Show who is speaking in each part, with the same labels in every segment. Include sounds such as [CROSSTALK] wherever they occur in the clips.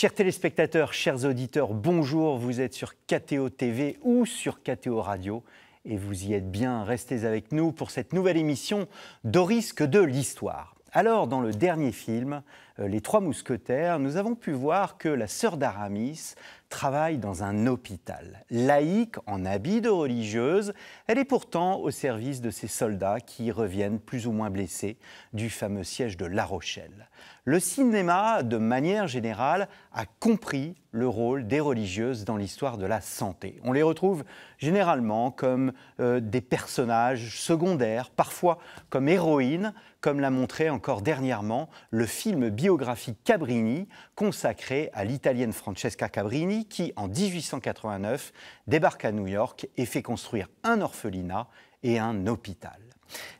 Speaker 1: Chers téléspectateurs, chers auditeurs, bonjour. Vous êtes sur KTO TV ou sur KTO Radio et vous y êtes bien. Restez avec nous pour cette nouvelle émission d'Au risque de l'histoire. Alors, dans le dernier film, euh, les Trois Mousquetaires, nous avons pu voir que la sœur d'Aramis travaille dans un hôpital. Laïque, en habit de religieuse, elle est pourtant au service de ses soldats qui reviennent plus ou moins blessés du fameux siège de La Rochelle. Le cinéma, de manière générale, a compris le rôle des religieuses dans l'histoire de la santé. On les retrouve généralement comme euh, des personnages secondaires, parfois comme héroïnes, comme l'a montré encore dernièrement le film bio biographie Cabrini consacrée à l'italienne Francesca Cabrini qui, en 1889, débarque à New York et fait construire un orphelinat et un hôpital.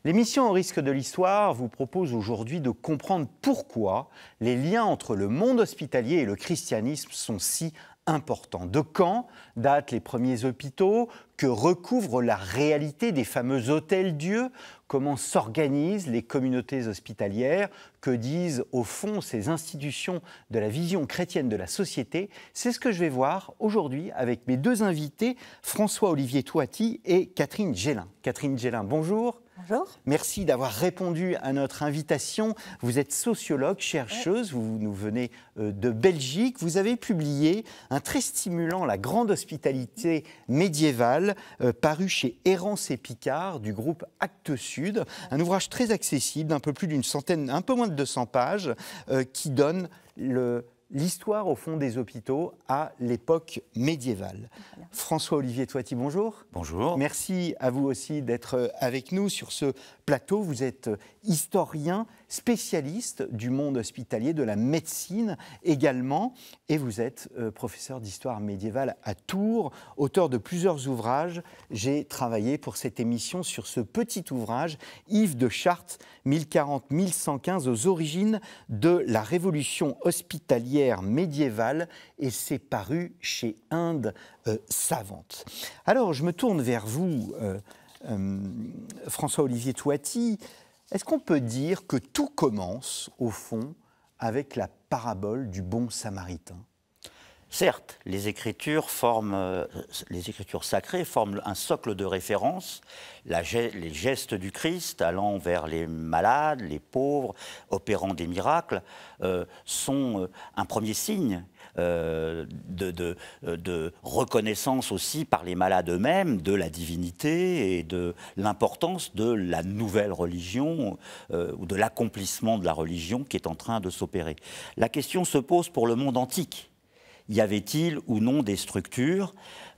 Speaker 1: L'émission Au risque de l'histoire vous propose aujourd'hui de comprendre pourquoi les liens entre le monde hospitalier et le christianisme sont si important. De quand datent les premiers hôpitaux Que recouvre la réalité des fameux hôtels-dieux Comment s'organisent les communautés hospitalières Que disent au fond ces institutions de la vision chrétienne de la société C'est ce que je vais voir aujourd'hui avec mes deux invités, François-Olivier Touati et Catherine Gélin. Catherine Gélin, bonjour. Merci d'avoir répondu à notre invitation. Vous êtes sociologue, chercheuse, vous nous venez euh, de Belgique. Vous avez publié un très stimulant, La grande hospitalité médiévale, euh, paru chez Errance et Picard du groupe Actes Sud. Un ouvrage très accessible, d'un peu plus d'une centaine, un peu moins de 200 pages, euh, qui donne le l'histoire au fond des hôpitaux à l'époque médiévale. François-Olivier Toiti, bonjour. Bonjour. Merci à vous aussi d'être avec nous sur ce plateau. Vous êtes historien, spécialiste du monde hospitalier, de la médecine également, et vous êtes euh, professeur d'histoire médiévale à Tours, auteur de plusieurs ouvrages. J'ai travaillé pour cette émission sur ce petit ouvrage, Yves de Chartres, 1040-1115, aux origines de la révolution hospitalière médiévale, et c'est paru chez Inde euh, Savante. Alors, je me tourne vers vous. Euh, François-Olivier Touati, est-ce qu'on peut dire que tout commence, au fond, avec la parabole du bon samaritain Certes, les
Speaker 2: écritures, forment, euh, les écritures sacrées forment un socle de référence. les gestes du Christ allant vers les malades, les pauvres, opérant des miracles, euh, sont euh, un premier signe euh, euh, de, reconnaissance aussi par les malades eux-mêmes de la divinité et de l'importance de la nouvelle religion euh, ou de l'accomplissement de la religion qui est en train de s'opérer. La question se pose pour le monde antique y avait-il ou non des structures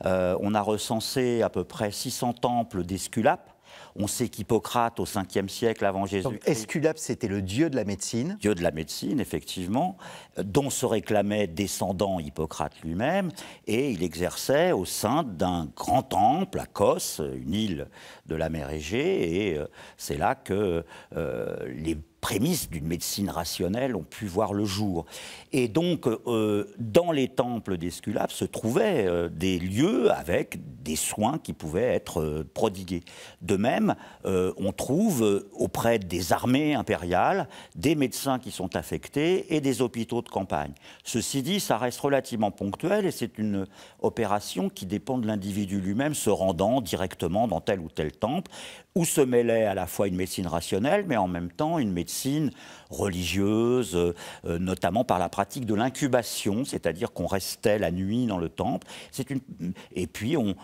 Speaker 2: On a recensé à peu près 600 temples d'Esculape, on sait qu'Hippocrate, au 5e siècle avant Jésus. Donc Esculape, c'était le dieu de la médecine. Dieu de la médecine, effectivement, dont se réclamait descendant Hippocrate lui-même. Et il exerçait au sein d'un grand temple à Cos, une île de la mer Égée. Et euh, c'est là que euh, les prémices d'une médecine rationnelle ont pu voir le jour. Et donc, euh, dans les temples d'Esculape se trouvaient euh, des lieux avec des soins qui pouvaient être euh, prodigués. De même, on trouve auprès des armées impériales des médecins qui sont affectés et des hôpitaux de campagne. Ceci dit, ça reste relativement ponctuel et c'est une opération qui dépend de l'individu lui-même se rendant directement dans tel ou tel temple où se mêlait à la fois une médecine rationnelle, mais en même temps une médecine religieuse, euh, euh, notamment par la pratique de l'incubation, c'est-à-dire qu'on restait la nuit dans le temple. Et puis on,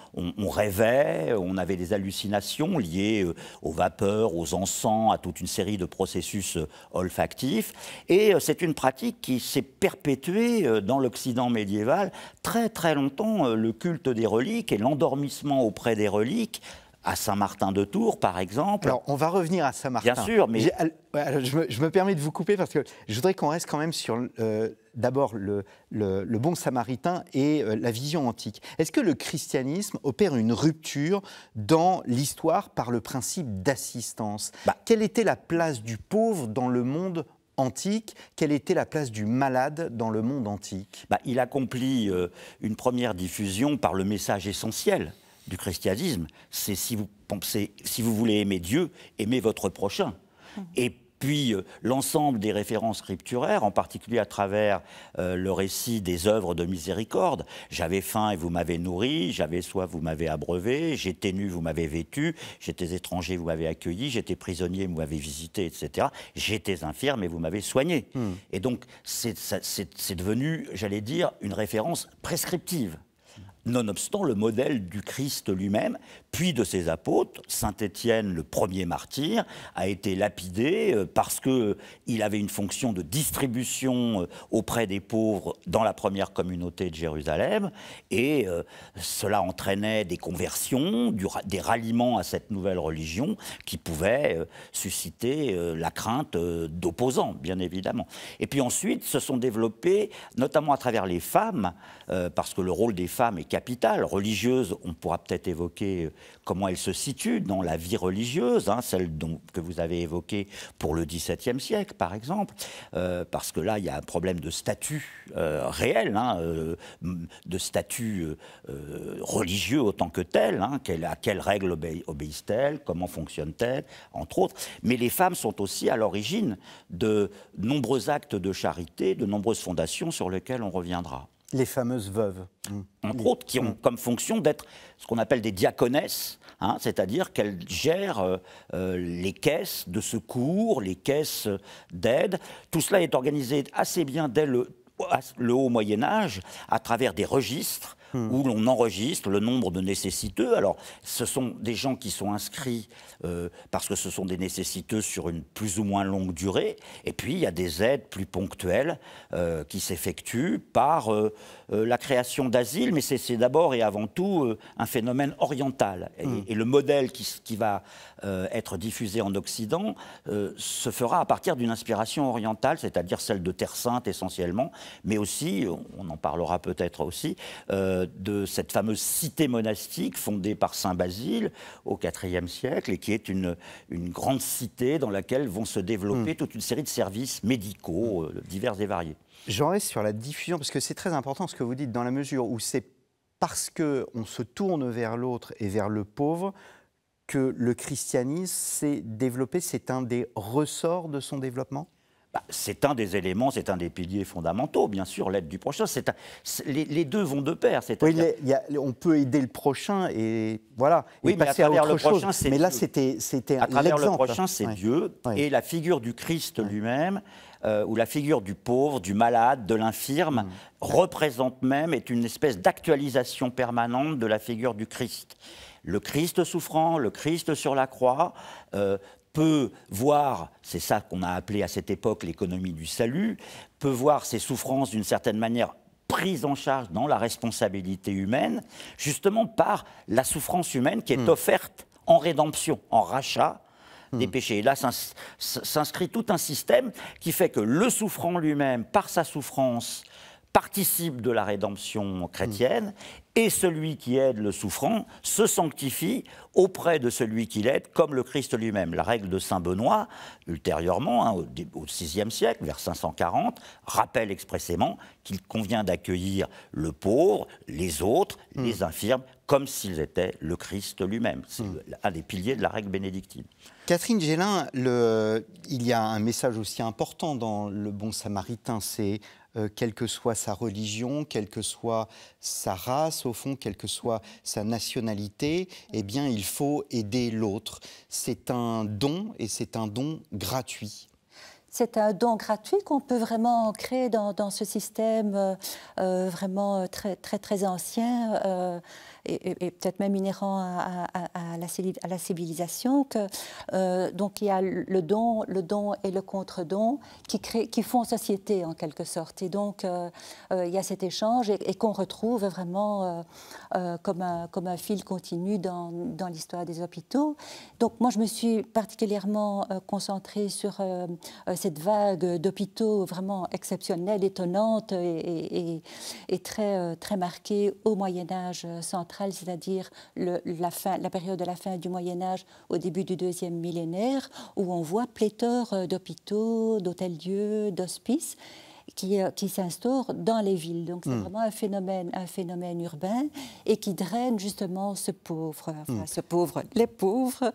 Speaker 2: rêvait, on avait des hallucinations liées euh, aux vapeurs, aux encens, à toute une série de processus olfactifs. Et c'est une pratique qui s'est perpétuée dans l'Occident médiéval. Très très longtemps, le culte des reliques et l'endormissement auprès des reliques à Saint-Martin-de-Tours,
Speaker 1: par exemple. Alors, on va revenir à Saint-Martin. Bien sûr, mais... Je me, permets de vous couper parce que je voudrais qu'on reste quand même sur euh, d'abord le, le, bon samaritain et euh, la vision antique. Est-ce que le christianisme opère une rupture dans l'histoire par le principe d'assistance bah. Quelle était la place du pauvre dans le monde antique, quelle était la place du malade dans le monde antique
Speaker 2: bah, Il accomplit euh, une première diffusion par le message essentiel du christianisme, c'est si vous, pensez, si vous voulez aimer Dieu, aimez votre prochain. Mmh. Et puis euh, l'ensemble des références scripturaires, en particulier à travers euh, le récit des œuvres de miséricorde. J'avais faim et vous m'avez nourri, j'avais soif, vous m'avez abreuvé, j'étais nu, vous m'avez vêtu, j'étais étranger, vous m'avez accueilli, j'étais prisonnier, vous m'avez visité, etc. J'étais infirme et vous m'avez soigné. Mmh. Et donc c'est devenu, j'allais dire, une référence prescriptive nonobstant le modèle du Christ lui-même, puis de ses apôtres. Saint Étienne, le premier martyr, a été lapidé euh, parce qu'il euh, avait une fonction de distribution euh, auprès des pauvres dans la première communauté de Jérusalem, et cela entraînait des conversions, des ralliements à cette nouvelle religion qui pouvaient susciter la crainte d'opposants, bien évidemment. Et puis ensuite, se sont développés, notamment à travers les femmes, parce que le rôle des femmes est capitale religieuse. On pourra peut-être évoquer euh, comment elle se situe dans la vie religieuse, hein, celle dont, que vous avez évoquée pour le XVIIe siècle, par exemple, euh, parce que là, il y a un problème de statut euh, réel, hein, de statut religieux autant que tel. Hein, à quelles règles obéissent-elles Comment fonctionnent-elles Entre autres. Mais les femmes sont aussi à l'origine de nombreux actes de charité, de nombreuses fondations sur lesquelles on reviendra.
Speaker 1: Les fameuses veuves. Mmh.
Speaker 2: Entre autres, qui ont mmh. comme fonction d'être ce qu'on appelle des diaconesses, hein, c'est-à-dire qu'elles gèrent euh, euh, les caisses de secours, les caisses d'aide. Tout cela est organisé assez bien dès le haut Moyen Âge à travers des registres Hmm. où l'on enregistre le nombre de nécessiteux. Alors, ce sont des gens qui sont inscrits euh, parce que ce sont des nécessiteux sur une plus ou moins longue durée. Et puis, il y a des aides plus ponctuelles euh, qui s'effectuent par euh, euh, la création d'asile, mais c'est d'abord et avant tout euh, un phénomène oriental. Et, hmm. le modèle qui, va euh, être diffusé en Occident se fera à partir d'une inspiration orientale, c'est-à-dire celle de Terre Sainte essentiellement, mais aussi, on en parlera peut-être aussi, de cette fameuse cité monastique fondée par Saint Basile au IVe siècle et qui est une, grande cité dans laquelle vont se développer hmm. toute une série de services médicaux hmm. divers et
Speaker 1: variés. J'en reste sur la diffusion, parce que c'est très important ce que vous dites, dans la mesure où c'est parce qu'on se tourne vers l'autre et vers le pauvre que le christianisme s'est développé, c'est un des ressorts de son développement bah, c'est un
Speaker 2: des éléments, c'est un des piliers fondamentaux, bien sûr, l'aide du prochain. Un, les, deux vont de pair.
Speaker 1: Oui, dire... on peut aider le prochain et voilà. Oui, mais passer à, le chose. Mais là, c'était, c'était à travers le prochain, c'est Dieu et
Speaker 2: la figure du Christ lui-même euh, où la figure du pauvre, du malade, de l'infirme mm. représente même, est une espèce d'actualisation permanente de la figure du Christ. Le Christ souffrant, le Christ sur la croix, euh, peut voir, c'est ça qu'on a appelé à cette époque l'économie du salut, peut voir ses souffrances d'une certaine manière prises en charge dans la responsabilité humaine, justement par la souffrance humaine qui est mm. offerte en rédemption, en rachat, des hmm. péchés. Et là s'inscrit tout un système qui fait que le souffrant lui-même, par sa souffrance, participe de la rédemption chrétienne mm. et celui qui aide le souffrant se sanctifie auprès de celui qui l'aide, comme le Christ lui-même. La règle de Saint Benoît, ultérieurement, hein, au VIe siècle, vers 540, rappelle expressément qu'il convient d'accueillir le pauvre, les autres, mm. les infirmes, comme s'ils étaient le Christ lui-même. C'est mm. un des piliers de la règle
Speaker 1: bénédictine. Catherine Gélin, il y a un message aussi important dans Le Bon Samaritain, c'est euh, quelle que soit sa religion, quelle que soit sa race, au fond, quelle que soit sa nationalité, eh bien, il faut aider l'autre. C'est un don et c'est un don gratuit.
Speaker 3: C'est un don gratuit qu'on peut vraiment créer dans, ce système euh, euh, vraiment très, très, très ancien et, peut-être même inhérent à, la, à, la, civilisation, que euh, donc il y a le don, le don et le contre-don qui, qui font société en quelque sorte. Et donc euh, euh, il y a cet échange et, qu'on retrouve vraiment comme, un, comme un fil continu dans, l'histoire des hôpitaux. Donc moi je me suis particulièrement concentrée sur cette vague d'hôpitaux vraiment exceptionnelle, étonnante et, et très, très marquée au Moyen Âge central c'est-à-dire la, période de la fin du Moyen Âge au début du deuxième millénaire, où on voit pléthore euh, d'hôpitaux, d'hôtels-dieux, d'hospices qui, euh, qui dans les villes. Donc c'est hmm. vraiment un phénomène, urbain et qui draine justement ce pauvre. Enfin, hmm. ce pauvre. Les pauvres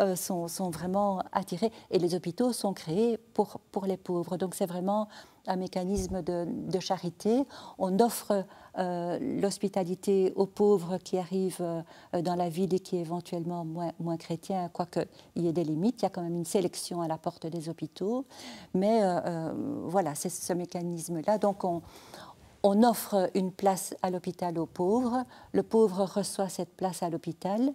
Speaker 3: euh, sont, vraiment attirés et les hôpitaux sont créés pour, pour les pauvres. Donc c'est vraiment un mécanisme de, charité. On offre euh, l'hospitalité aux pauvres qui arrivent euh, dans la ville et qui est éventuellement moins, moins chrétiens, quoique il y ait des limites. Il y a quand même une sélection à la porte des hôpitaux. Mais euh, voilà, c'est ce mécanisme-là. Donc on, on offre une place à l'hôpital aux pauvres. Le pauvre reçoit cette place à l'hôpital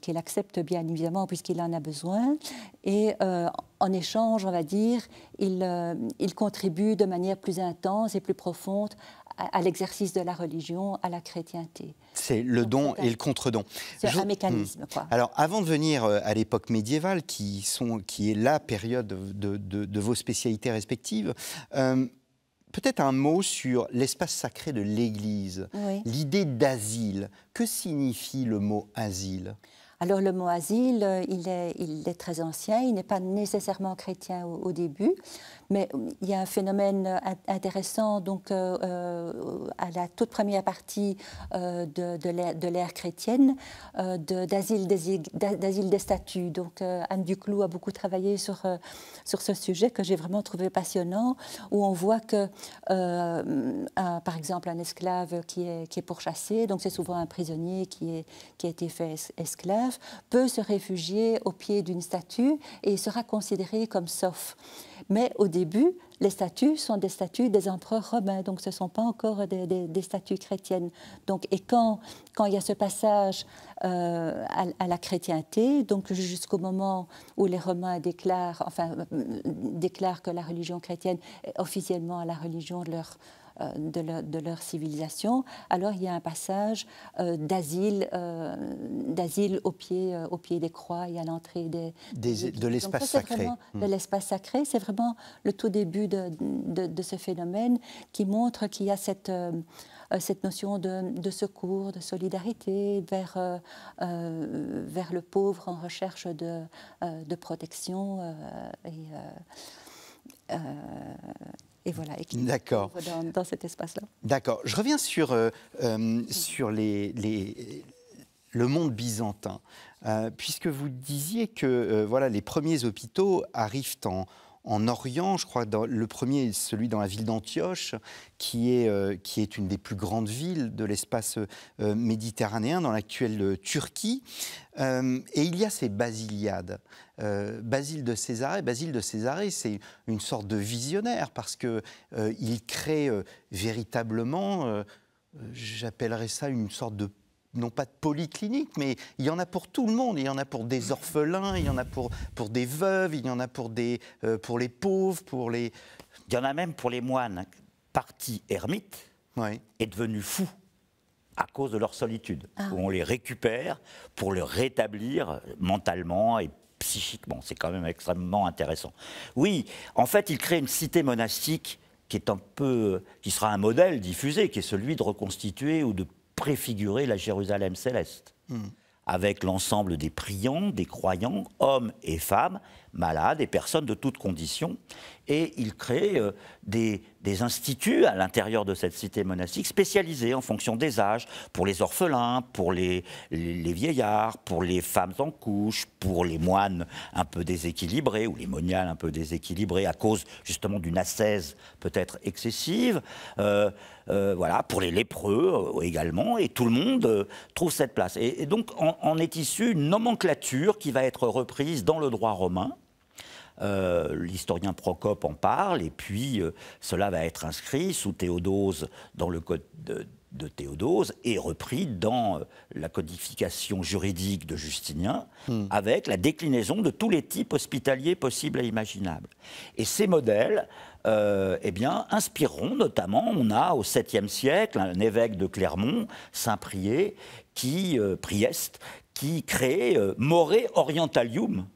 Speaker 3: qu'il accepte bien évidemment puisqu'il en a besoin. Et euh, en échange, on va dire, il, euh, il, contribue de manière plus intense et plus profonde à, l'exercice de la religion, à la chrétienté.
Speaker 1: C'est le don et le contre-don. C'est un mécanisme. Hmm. Alors, avant de venir euh, à l'époque médiévale, qui, sont, qui est la période de, vos spécialités respectives, Peut-être un mot sur l'espace sacré de l'Église, l'idée d'asile. Que signifie le mot asile
Speaker 3: alors le mot asile, euh, il est, très ancien, il n'est pas nécessairement chrétien au, début, mais euh, il y a un phénomène euh, intéressant donc, euh, à la toute première partie de, de l'ère chrétienne, d'asile des, statues. Donc Anne Duclou a beaucoup travaillé sur, sur ce sujet que j'ai vraiment trouvé passionnant, où on voit que, par exemple, un esclave qui est, qui est pourchassé, donc c'est souvent un prisonnier qui, est, qui a été fait esclave, peut se réfugier au pied d'une statue et sera considéré comme sauf. Mais au début, les statues sont des statues des empereurs romains, donc ce ne sont pas encore des, statues chrétiennes. Donc, et quand, quand il y a ce passage euh, à, la chrétienté, donc jusqu'au moment où les Romains déclarent, enfin, euh, déclarent que la religion chrétienne est officiellement la religion de leur, euh, de leur, civilisation. Alors il y a un passage euh, d'asile, euh, d'asile au pied, au pied des croix et à l'entrée des, de l'espace sacré. Hmm. De l'espace sacré, c'est vraiment le tout début de, ce phénomène qui montre qu'il y a cette notion de, secours, de solidarité vers, vers le pauvre en recherche de, de protection. et, et voilà, et dans, dans, cet espace-là.
Speaker 1: D'accord. Je reviens sur, euh, euh, sur les, le monde byzantin, euh, puisque vous disiez que voilà, les premiers hôpitaux arrivent en, en Orient, je crois. Dans, le premier est celui dans la ville d'Antioche, qui, est, euh, qui est une des plus grandes villes de l'espace euh, méditerranéen, dans l'actuelle euh, Turquie. et il y a ces basiliades. Basile de Césarée, Basile de Césarée, c'est une sorte de visionnaire parce qu'il il crée véritablement, j'appellerais ça une sorte de non pas de polyclinique, mais il y en a pour tout le monde. Il y en a pour des orphelins, il y en a pour, pour des veuves, il y en a pour, des, euh, pour les pauvres, pour les... Il y en a même pour les moines. Parti ermite est devenu fou
Speaker 2: à cause de leur solitude, ah. on les récupère pour le rétablir mentalement et psychiquement. C'est quand même extrêmement intéressant. Oui, en fait, il crée une cité monastique qui est un peu, qui sera un modèle diffusé, qui est celui de reconstituer ou de préfigurer la Jérusalem céleste, hmm. avec l'ensemble des priants, des croyants, hommes et femmes, malades et personnes de toutes conditions. Et il crée euh, des, des instituts à l'intérieur de cette cité monastique spécialisés en fonction des âges, pour les orphelins, pour les, vieillards, pour les femmes en couche, pour les moines un peu déséquilibrés ou les moniales un peu déséquilibrés à cause justement d'une ascèse peut-être excessive. Euh, euh, voilà, pour les lépreux euh, également, et tout le monde trouve cette place. Et, donc en, en, est issue une nomenclature qui va être reprise dans le droit romain, euh, l'historien Procope en parle, et puis euh, cela va être inscrit sous Théodose dans le code de, Théodose et repris dans euh, la codification juridique de Justinien, hmm. avec la déclinaison de tous les types hospitaliers possibles et imaginables. Et ces modèles, eh bien, inspireront notamment, on a au 7 siècle un évêque de Clermont, Saint qui, Priest, qui crée More Orientalium,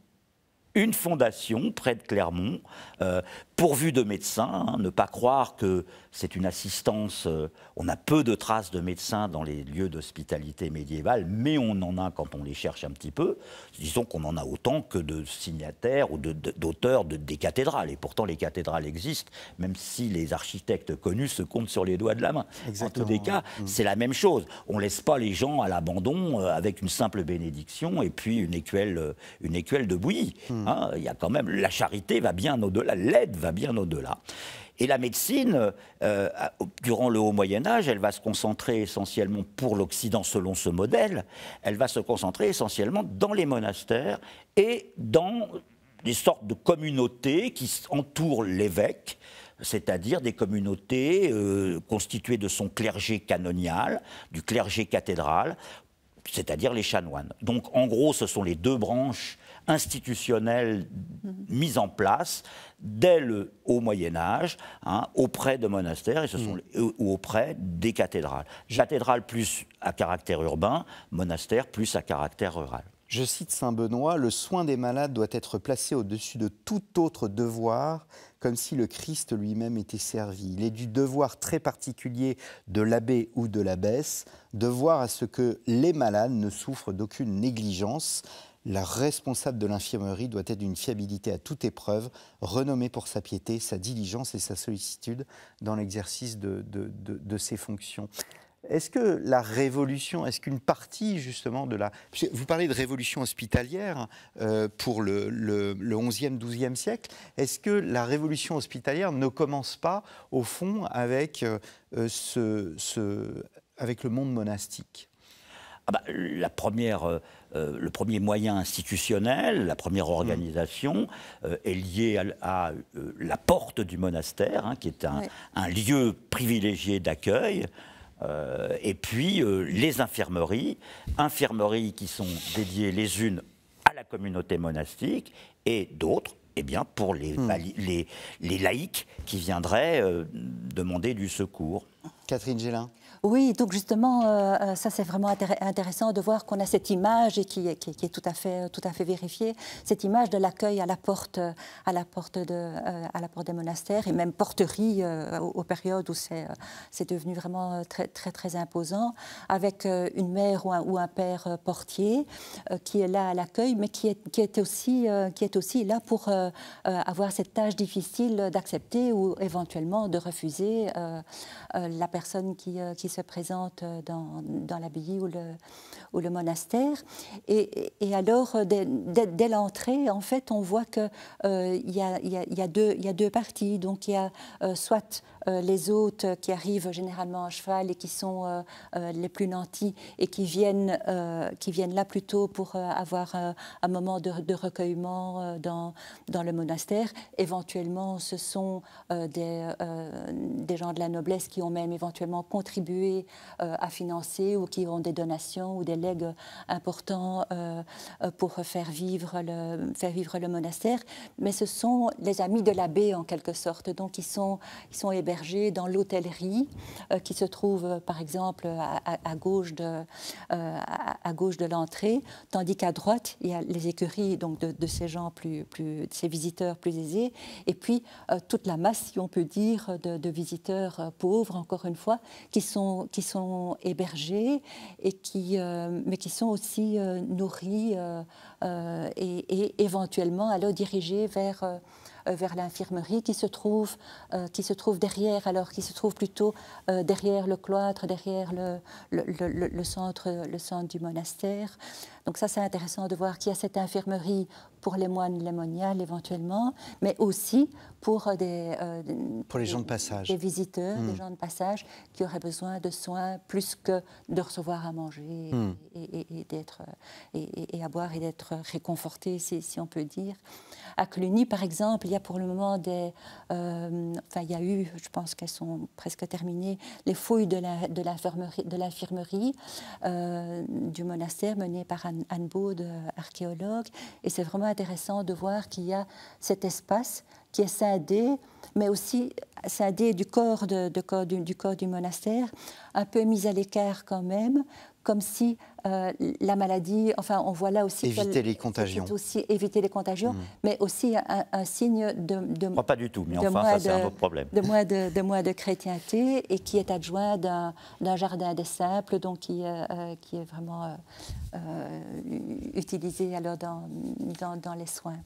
Speaker 2: une fondation près de Clermont, euh, pourvue de médecins. Hein, ne pas croire que c'est une assistance. Euh, on a peu de traces de médecins dans les lieux d'hospitalité médiévale, mais on en a quand on les cherche un petit peu. Disons qu'on en a autant que de signataires ou d'auteurs de, des cathédrales. Et pourtant, les cathédrales existent, même si les architectes connus se comptent sur les doigts de la main. En tous les cas, c'est la même chose. On laisse pas les gens à l'abandon euh, avec une simple bénédiction et puis une écuelle, une écuelle de bouillie. Hmm. Ah, il y a quand même la charité va bien au-delà, l'aide va bien au-delà. Et la médecine, euh, durant le Haut Moyen Âge, elle va se concentrer essentiellement, pour l'Occident selon ce modèle, elle va se concentrer essentiellement dans les monastères et dans des sortes de communautés qui entourent l'évêque, c'est-à-dire des communautés euh, constituées de son clergé canonial, du clergé cathédral, c'est-à-dire les chanoines. Donc en gros, ce sont les deux branches institutionnelle mise en place dès le haut Moyen Âge hein, auprès de monastères et ce sont, mm. euh, ou auprès des cathédrales. Cathédrale plus à caractère urbain, monastère plus à caractère rural.
Speaker 1: Je cite Saint Benoît, le soin des malades doit être placé au-dessus de tout autre devoir, comme si le Christ lui-même était servi. Il est du devoir très particulier de l'abbé ou de l'abbesse de voir à ce que les malades ne souffrent d'aucune négligence. La responsable de l'infirmerie doit être d'une fiabilité à toute épreuve, renommée pour sa piété, sa diligence et sa sollicitude dans l'exercice de, de, ses fonctions. Est-ce que la révolution, est-ce qu'une partie justement de la... Vous parlez de révolution hospitalière euh, pour le, le, le, 11e, 12e siècle. Est-ce que la révolution hospitalière ne commence pas au fond avec, euh, euh, ce, avec le monde monastique
Speaker 2: ah bah, la première, euh, euh, le premier moyen institutionnel, la première mm. organisation euh, est liée à, la porte du monastère, hein, qui est un, lieu privilégié d'accueil. et puis les infirmeries, infirmeries qui sont dédiées les unes à la communauté monastique et d'autres eh bien, pour les, mm. laïcs qui viendraient demander du secours. Catherine Gélin.
Speaker 3: Oui, donc justement, euh, euh, ça c'est vraiment intéressant de voir qu'on a cette image et qui, est tout à fait, tout à fait vérifiée, cette image de l'accueil à la porte, à la porte de, euh, à la porte des monastères et même porterie aux, périodes où c'est devenu vraiment très très très imposant, avec une mère ou un, ou un père portier qui est là à l'accueil, mais qui est, qui est aussi qui est aussi là pour avoir cette tâche difficile d'accepter ou éventuellement de refuser la personne qui se présente dans, l'abbaye ou le, ou le monastère. Et, alors, dès, l'entrée, en fait, on voit qu'il euh, il y, a, deux, y a deux parties. Donc, il y a euh, soit euh, les hôtes qui arrivent généralement à cheval et qui sont euh, euh, les plus nantis et qui viennent, qui viennent là plutôt pour avoir un moment de, de recueillement dans, dans le monastère. Éventuellement, ce sont des, des gens de la noblesse qui ont même éventuellement contribué à financer ou qui ont des donations ou des legs importants pour faire vivre le, faire vivre le monastère. Mais ce sont les amis de l'abbé en quelque sorte, donc ils sont, ils sont hébergés dans l'hôtellerie euh, qui se trouve euh, par exemple à, gauche de, euh, à, gauche de l'entrée, tandis qu'à droite il y a les écuries donc de, ces gens plus, plus de ces visiteurs plus aisés, et puis toute la masse, si on peut dire, de, visiteurs pauvres encore une fois qui sont qui sont hébergés et qui mais qui sont aussi nourris et, éventuellement alors dirigés vers euh, vers l'infirmerie qui se trouve euh, qui se trouve derrière, alors qui se trouve plutôt euh, derrière le cloître, derrière le, centre le centre du monastère. Donc ça c'est intéressant de voir qu'il y a cette infirmerie pour les moines, lémoniales éventuellement, mais aussi pour euh, euh, des,
Speaker 1: pour les gens de passage. Des
Speaker 3: visiteurs, les des hmm. gens de passage qui auraient besoin de soins plus que de recevoir à manger et, hmm. d'être, euh, et, à boire et d'être réconfortés, si, si, on peut dire. À Cluny, par exemple, il y a pour le moment des... enfin, il y a eu, je pense qu'elles sont presque terminées, les fouilles de, la, de, l'infirmerie, de l'infirmerie du monastère menées par Anne, Anne archéologue. Et c'est vraiment intéressant de voir qu'il y a cet espace qui est scindé, mais aussi scindé du corps, de, du, corps du monastère, un peu mis à l'écart quand même, comme si euh, la maladie, enfin on voit là aussi... Éviter les contagions. Aussi, éviter les contagions, mm. mais aussi un, signe de... pas du tout, mais enfin ça c'est un autre problème. De moins de, de chrétienté et qui est adjoint d'un jardin des simples, donc qui, euh, euh, qui est vraiment utilisé alors dans, dans les soins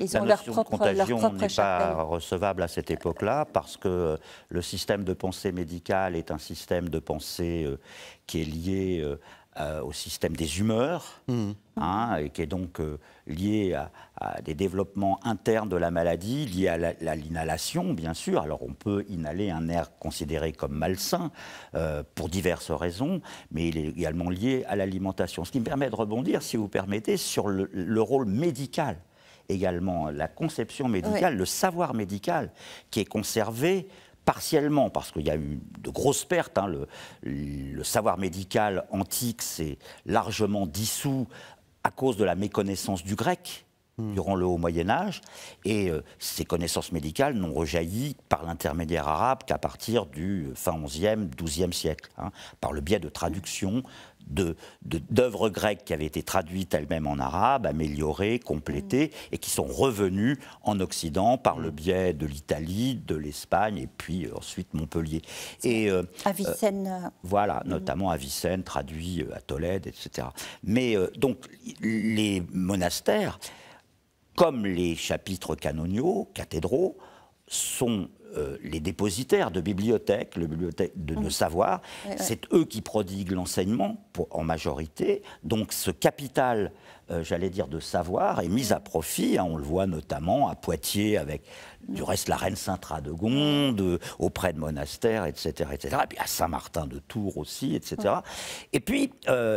Speaker 3: la notion de contagion n'est
Speaker 2: pas recevable à cette époque-là parce que euh, le système de pensée médicale est un système de pensée euh, qui est lié euh, au système des humeurs mmh. hein, et qui est donc lié à, des développements internes de la maladie, lié à l'inhalation bien sûr. Alors on peut inhaler un air considéré comme malsain pour diverses raisons, mais il est également lié à l'alimentation. Ce qui me permet de rebondir, si vous permettez, sur le rôle médical également la conception médicale, le savoir médical qui est conservé partiellement, parce qu'il y a eu de grosses pertes. Hein. le, savoir médical antique s'est largement dissous à cause de la méconnaissance du grec hmm. durant le Haut Moyen Âge, et euh, ces connaissances médicales n'ont rejailli par l'intermédiaire arabe qu'à partir du euh, fin 11e, 12e siècle, hein, par le biais de traductions d'œuvres grecques qui avaient été traduites elles-mêmes en arabe, améliorées, complétées, mm. et qui sont revenues en Occident par le mm. biais de l'Italie, de l'Espagne, et puis euh, ensuite Montpellier. Et, euh, euh Avicenne. Euh, voilà, mm. notamment Avicenne, traduit à Tolède, etc. Mais donc, les monastères, comme les chapitres canoniaux, cathédraux, sont euh, les dépositaires de bibliothèques, mmh. de, savoir, c'est eux qui prodiguent l'enseignement en majorité. Donc ce capital, euh, j'allais dire, de savoir est mis à profit. Hein. on le voit notamment à Poitiers avec, du mmh. reste, la reine sainte Radegonde, euh, auprès de monastères, etc., etc. Et puis à Saint-Martin de Tours aussi, etc. Et puis,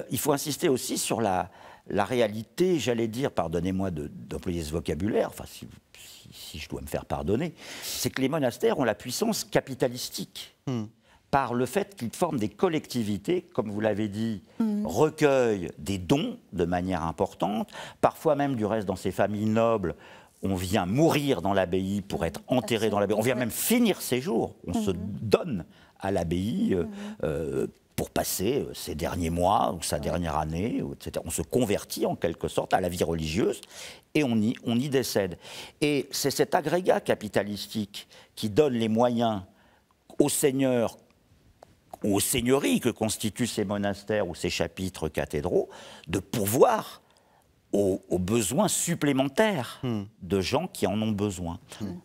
Speaker 2: il faut insister aussi sur la, réalité, j'allais dire, pardonnez-moi d'employer ce vocabulaire, enfin si si, je dois me faire pardonner, c'est que les monastères ont la puissance capitalistique. Hmm. par le fait qu'ils forment des collectivités, comme vous l'avez dit, hmm. recueillent des dons de manière importante, parfois même du reste dans ces familles nobles, on vient mourir dans l'abbaye pour être enterré dans l'abbaye, on vient même finir ses jours, on se mhm. donne à l'abbaye euh, mhm. euh, pour passer ses euh, derniers mois ou sa dernière année, etc. On se convertit en quelque sorte à la vie religieuse et on y, on y décède. Et c'est cet agrégat capitalistique qui donne les moyens au Seigneur ou aux seigneuries que constituent ces monastères ou ces chapitres cathédraux de pourvoir aux, besoins supplémentaires hmm. de gens qui en ont besoin. Hmm.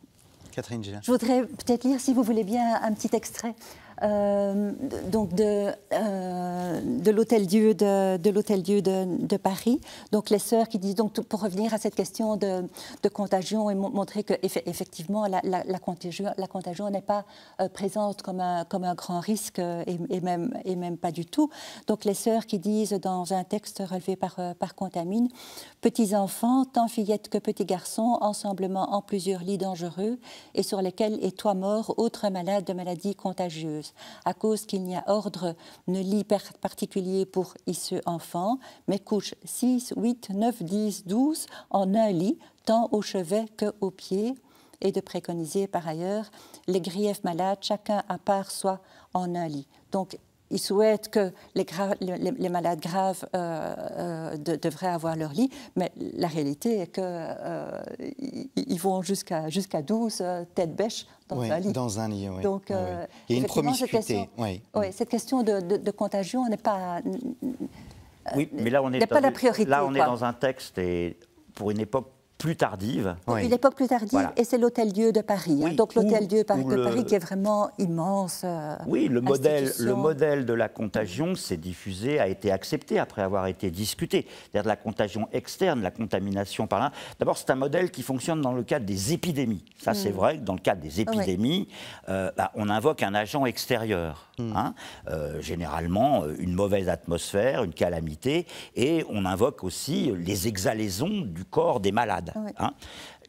Speaker 1: Catherine Je voudrais
Speaker 3: peut-être lire, si vous voulez bien, un petit extrait euh, donc euh, de, de l'Hôtel Dieu de, de de, Paris. Donc les sœurs qui disent donc pour revenir à cette question de, contagion et montrer que effectivement la, la, contagion, n'est pas euh, présente comme un, comme un grand risque et, même et même pas du tout. Donc les sœurs qui disent dans un texte relevé par par Contamine, petits enfants, tant fillettes que petits garçons, ensemblement en plusieurs lits dangereux et sur lesquels est toi mort, autre malade de maladie contagieuse à cause qu'il n'y a ordre ne lit particulier pour isseux enfants, mais couche 6, 8, 9, 10, 12 en un lit, tant au chevet que aux pieds, et de préconiser par ailleurs les griefs malades, chacun à part, soi, en un lit. Donc ils souhaitent que les, les malades graves euh, euh, devraient avoir leur lit, mais la réalité est qu'ils euh, ils vont jusqu'à jusqu'à 12 têtes bêches dans un lit. Dans un lit Donc, Il y a une promiscuité. Cette question, cette question de, contagion n'est pas...
Speaker 1: Oui, mais là on est, la priorité, là, on est dans un texte et
Speaker 2: pour une époque plus tardive. Oui. Une époque
Speaker 3: plus tardive, et c'est l'Hôtel-Dieu de Paris. Hein. donc l'Hôtel-Dieu de Paris qui est vraiment immense. Euh, oui, le modèle, le modèle
Speaker 2: de la contagion s'est diffusé, a été accepté après avoir été discuté. C'est-à-dire la contagion externe, la contamination par là. D'abord, c'est un modèle qui fonctionne dans le cadre des épidémies. Ça, c'est mm. vrai, que dans le cadre des épidémies, euh, bah, on invoque un agent extérieur. Mm. Hein. Euh, généralement, une mauvaise atmosphère, une calamité, et on invoque aussi les exhalaisons du corps des malades. Hein.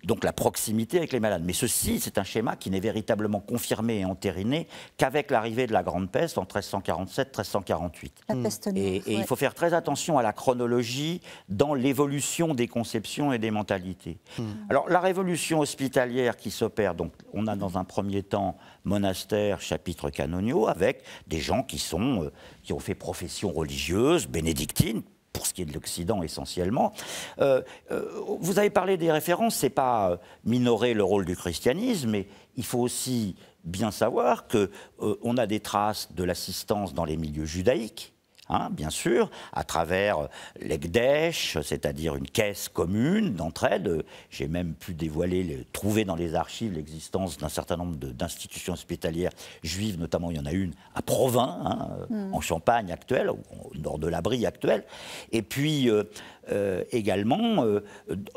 Speaker 2: donc la proximité avec les malades. Mais ceci, c'est un schéma qui n'est véritablement confirmé et entériné qu'avec l'arrivée de la Grande Peste en 1347-1348. et, il faut faire très attention à la chronologie dans l'évolution des conceptions et des mentalités. Hmm. Alors la révolution hospitalière qui s'opère, donc on a dans un premier temps monastère, chapitre canoniaux, avec des gens qui sont euh, qui ont fait profession religieuse, bénédictine, ce qui est de l'Occident essentiellement. Euh, euh, vous avez parlé des références, c'est pas euh, minorer le rôle du christianisme, mais il faut aussi bien savoir que on a des traces de l'assistance dans les milieux judaïques Hein, bien sûr, à travers l'EGDESH, c'est-à-dire une caisse commune d'entraide. J'ai même pu dévoiler, trouver dans les archives l'existence d'un certain nombre d'institutions hospitalières juives, notamment il y en a une à Provins, hein, hmm. en Champagne actuelle, au, nord de l'abri actuelle. Et puis, euh, euh, également euh,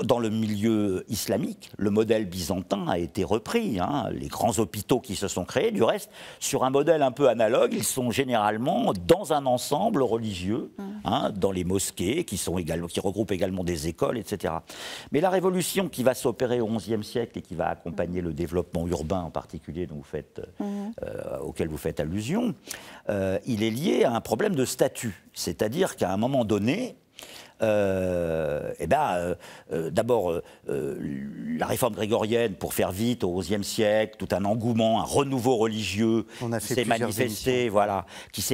Speaker 2: dans le milieu islamique. Le modèle byzantin a été repris. Hein. Les grands hôpitaux qui se sont créés, du reste, sur un modèle un peu analogue, ils sont généralement dans un ensemble religieux, mmh. hein, dans les mosquées, qui, sont également, qui regroupent également des écoles, etc. Mais la révolution qui va s'opérer au XIe siècle et qui va accompagner le développement urbain en particulier dont vous faites, mmh. euh, auquel vous faites allusion, il est lié à un problème de statut. C'est-à-dire qu'à un moment donné, euh, eh ben, euh, euh, d'abord, la réforme grégorienne, pour faire vite, au XIe siècle, tout un engouement, un renouveau religieux qui s'est manifesté, voilà,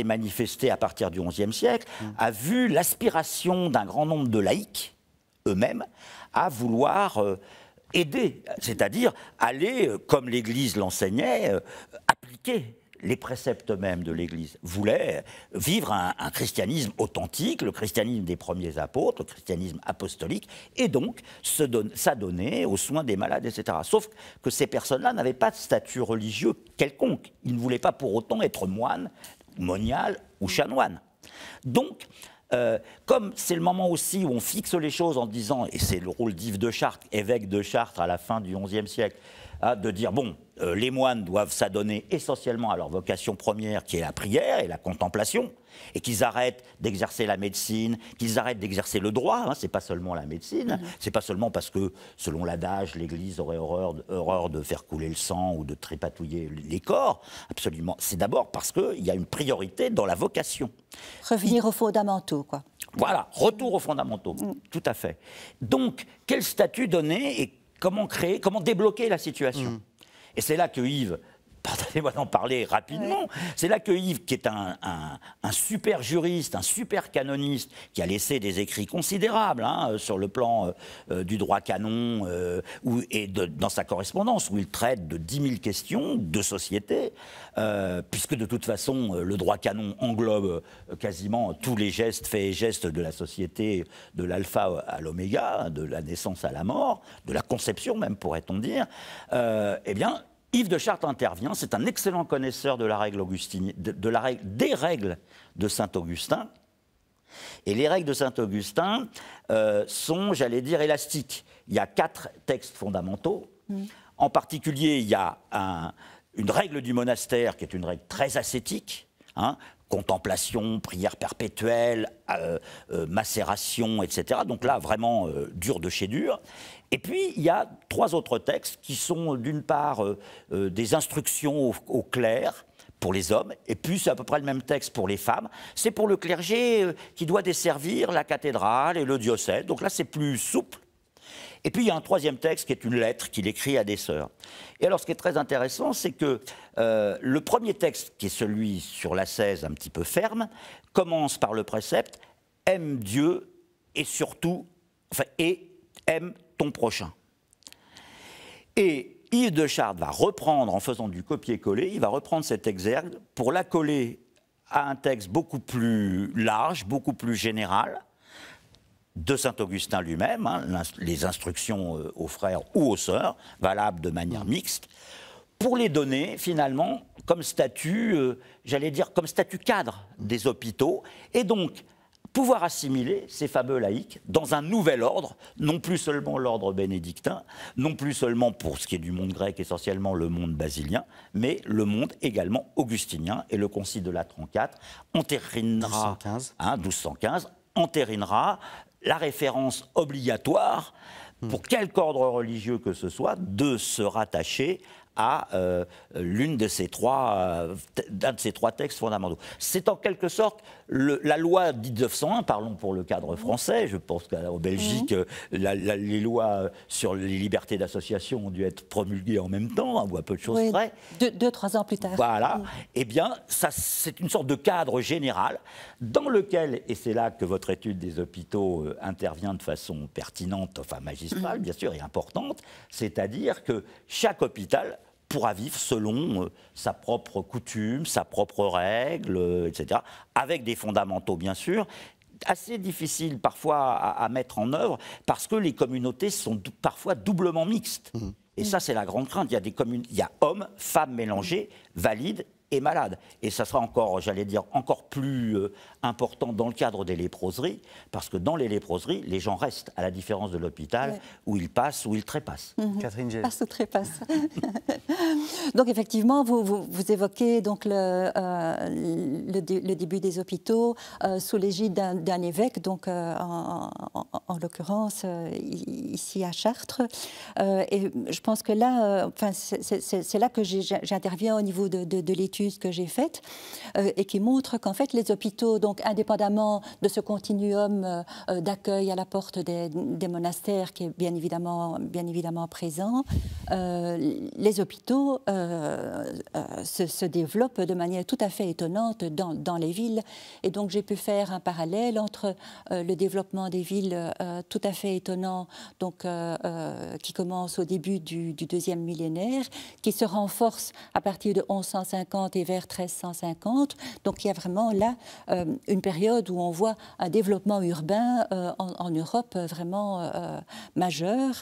Speaker 2: manifesté à partir du XIe siècle, mm. a vu l'aspiration d'un grand nombre de laïcs eux-mêmes à vouloir aider, c'est-à-dire aller, comme l'Église l'enseignait, appliquer les préceptes mêmes de l'Église, voulaient vivre un, christianisme authentique, le christianisme des premiers apôtres, le christianisme apostolique, et donc s'adonner aux soins des malades, etc. Sauf que ces personnes-là n'avaient pas de statut religieux quelconque. Ils ne voulaient pas pour autant être moines, moniales ou chanoines. Donc, euh, comme c'est le moment aussi où on fixe les choses en disant, et c'est le rôle d'Yves de Chartres, évêque de Chartres à la fin du XIe siècle, Hein, de dire, bon, euh, les moines doivent s'adonner essentiellement à leur vocation première, qui est la prière et la contemplation, et qu'ils arrêtent d'exercer la médecine, qu'ils arrêtent d'exercer le droit. Hein, c'est pas seulement la médecine, mhm. c'est pas seulement parce que, selon l'adage, l'Église aurait horreur de, horreur de, faire couler le sang ou de trépatouiller les corps. Absolument. C'est d'abord parce qu'il y a une priorité dans la vocation.
Speaker 3: Revenir aux fondamentaux, quoi.
Speaker 2: Voilà, retour aux fondamentaux, mm. tout à fait. Donc, quel statut donner et Comment créer, comment débloquer la situation mm. Et c'est là que Yves pardonnez-moi d'en parler rapidement, c'est là que Yves, qui est un, super juriste, un super canoniste, qui a laissé des écrits considérables hein, euh, sur le plan euh, euh, du droit canon et dans sa correspondance, où il traite de 10 000 questions de société, puisque de toute façon, le droit canon englobe quasiment tous les gestes, faits et gestes de la société, de l'alpha à l'oméga, de la naissance à la mort, de la conception même, pourrait-on dire, eh bien, Yves de Chartres intervient, c'est un excellent connaisseur de la règle de, la règle, des règles de Saint-Augustin. Et les règles de Saint-Augustin euh, sont, j'allais dire, élastiques. Il y a quatre textes fondamentaux. Mm. En particulier, il y a une règle du monastère qui est une règle très ascétique, hein, contemplation, prière perpétuelle, euh, euh, macération, etc. Donc là, vraiment euh, dur de chez dur. Et puis, il y a trois autres textes qui sont, d'une part, des instructions au, clercs pour les hommes, et puis c'est à peu près le même texte pour les femmes. C'est pour le clergé qui doit desservir la cathédrale et le diocèse. Donc là, c'est plus souple. Et puis il y a un troisième texte qui est une lettre qu'il écrit à des sœurs. Et alors ce qui est très intéressant, c'est que euh, le premier texte, qui est celui sur la 16 un petit peu ferme, commence par le précepte aime Dieu et surtout, enfin, et aime ton prochain. Et Yves de Chartres va reprendre, en faisant du copier-coller, il va reprendre cet exergue pour la coller à un texte beaucoup plus large, beaucoup plus général, de Saint-Augustin lui-même, hein, les instructions euh, aux frères ou aux sœurs, valables de manière mixte, pour les donner finalement comme statut, euh, j'allais dire comme statut cadre des hôpitaux, et donc pouvoir assimiler ces fameux laïcs dans un nouvel ordre, non plus seulement l'ordre bénédictin, non plus seulement pour ce qui est du monde grec essentiellement le monde basilien, mais le monde également augustinien. Et le Concile de la 34 entérinera 1215, 1215 la référence obligatoire, pour quelque ordre religieux que ce soit, de se rattacher à l'un euh, l'une de ces trois, euh, d'un de ces trois textes fondamentaux. C'est en quelque sorte la loi 1901, parlons pour le cadre français, je pense qu'en Belgique, euh, les lois sur les libertés d'association ont dû être promulguées en même temps, ou à peu de choses près. Deux, trois ans plus tard. Voilà. Eh bien, c'est une sorte de cadre général dans lequel, et c'est là que votre étude des hôpitaux intervient de façon pertinente, enfin magistrale, mmh. bien sûr, et importante, c'est-à-dire que chaque hôpital pourra vivre selon euh, sa propre coutume, sa propre règle, euh, etc., avec des fondamentaux bien sûr, assez difficiles parfois à, mettre en œuvre parce que les communautés sont parfois doublement mixtes. Mmh. Et ça, c'est la grande crainte. Il y a des communes, il y a hommes, femmes mélangés, valides malade. Et ça sera encore, j'allais dire, encore plus euh, important dans le cadre des léproseries, parce que dans les léproseries, les gens restent, à la différence de l'hôpital, où ils passent, où ils trépassent. Mhm. Catherine
Speaker 3: Passe ou trépasse. [LAUGHS] donc effectivement, vous, vous, évoquez donc le, euh, le, début des hôpitaux euh, sous l'égide d'un évêque, donc en, l'occurrence ici à Chartres. et je pense que là, enfin, c'est là que j'interviens au niveau de l'étude que j'ai fait euh, et qui montre qu'en fait les hôpitaux, donc indépendamment de ce continuum euh, euh, d'accueil à la porte des, monastères qui est bien évidemment, bien évidemment présent, les hôpitaux se, développent de manière tout à fait étonnante dans, dans les villes. Et donc j'ai pu faire un parallèle entre le développement des villes tout à fait étonnant, donc qui commence au début du, du deuxième millénaire, qui se renforce à partir de 1150 et vers 1350. Donc il y a vraiment là euh, une période où on voit un développement urbain euh, en, Europe euh, vraiment majeur.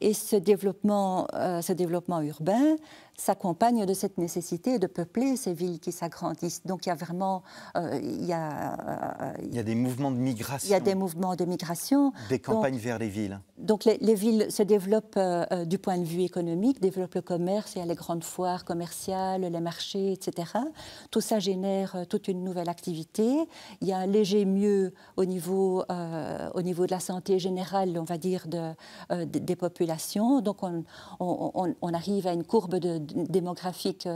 Speaker 3: Et ce développement, ce développement urbain s'accompagne de cette nécessité de peupler ces villes qui s'agrandissent. Donc il y a vraiment... il, y a, il y
Speaker 1: a des mouvements de migration. Il y a des mouvements
Speaker 3: de migration. Des campagnes vers les villes. Donc les, les villes se développent du point de vue économique, développent le commerce, il y a les grandes foires commerciales, les marchés etc. Tout ça génère euh, toute une nouvelle activité. Il y a un léger mieux au niveau, euh, au niveau de la santé générale, on va dire, de, euh, des populations. Donc on, arrive à une courbe démographique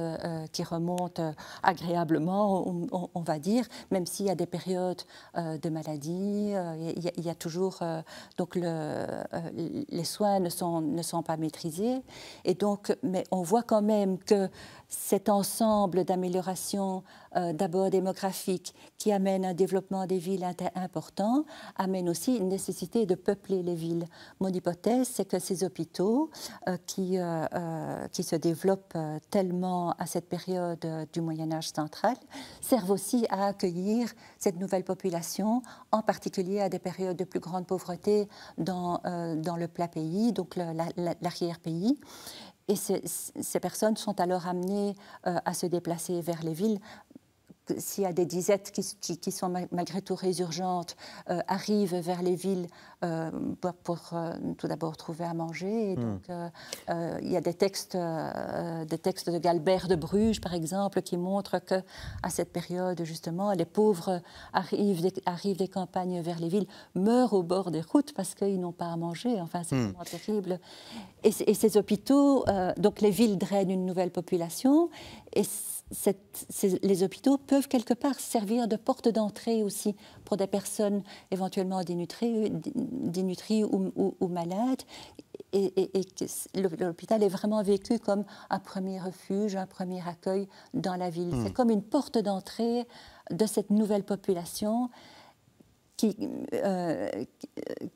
Speaker 3: qui remonte agréablement, on, va dire, même s'il y a des périodes de maladie, il y, a, toujours... donc le, les soins ne sont, ne sont pas maîtrisés. Et donc, mais on voit quand même que cet ensemble d'améliorations euh, d'abord démographiques qui amène un développement des villes important, amène aussi une nécessité de peupler les villes. Mon hypothèse, c'est que ces hôpitaux euh, qui, euh, qui se développent tellement à cette période du Moyen Âge central servent aussi à accueillir cette nouvelle population, en particulier à des périodes de plus grande pauvreté dans, dans le plat pays, donc l'arrière-pays. Et ces, personnes sont alors amenées euh, à se déplacer vers les villes s'il y a des disettes qui, sont malgré tout résurgentes, euh, arrivent vers les villes euh, pour, euh, tout d'abord trouver à manger. Hmm. donc, il y a des textes, des textes de Galbert de Bruges, par exemple, qui montrent que à cette période, justement, les pauvres arrivent des, campagnes vers les villes, meurent au bord des routes parce qu'ils n'ont pas à manger. Enfin, c'est hmm. vraiment terrible. Et, ces hôpitaux, donc les villes drainent une nouvelle population. Et les hôpitaux peuvent quelque part servir de porte d'entrée aussi pour des personnes éventuellement dénutries, dénutries ou, malades. Et, l'hôpital est vraiment vécu comme un premier refuge, un premier accueil dans la ville. Hmm. C'est comme une porte d'entrée de cette nouvelle population. Euh,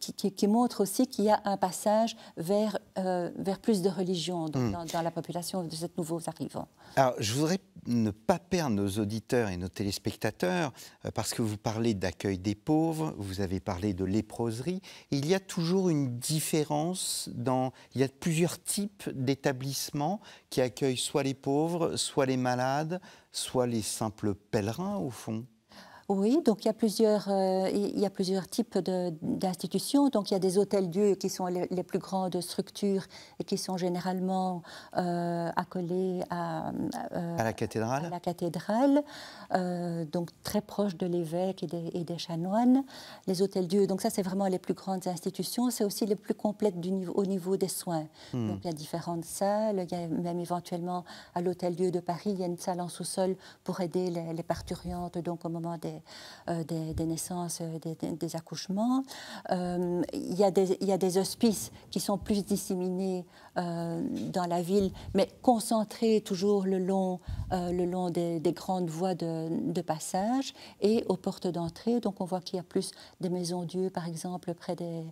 Speaker 3: qui, montre aussi qu'il y a un passage vers, euh, vers plus de religion hmm. dans, la population de ces nouveaux arrivants.
Speaker 1: Alors, je voudrais ne pas perdre nos auditeurs et nos téléspectateurs, euh, parce que vous parlez d'accueil des pauvres, vous avez parlé de léproserie. Il y a toujours une différence dans. Il y a plusieurs types d'établissements qui accueillent soit les pauvres, soit les malades, soit les simples pèlerins, au fond.
Speaker 3: Oui, donc il y a plusieurs, euh, il y a plusieurs types d'institutions. Donc il y a des hôtels-dieux qui sont les, plus grandes structures et qui sont généralement euh, à, euh, à, la cathédrale. Euh, donc très proche de l'évêque et, des chanoines. Les hôtels-dieux, donc ça c'est vraiment les plus grandes institutions. C'est aussi les plus complètes au niveau des soins. Hmm. Donc il y a différentes salles. Il y a même éventuellement à l'hôtel-dieu de Paris, il y a une salle en sous-sol pour aider les, les donc au moment des euh, des, naissances, euh, des, accouchements. Euh, il y, a des hospices qui sont plus disséminés dans la ville, mais concentrés toujours le long, le long des, grandes voies de, passage et aux portes d'entrée. Donc on voit qu'il y a plus des maisons Dieu, par exemple, près des,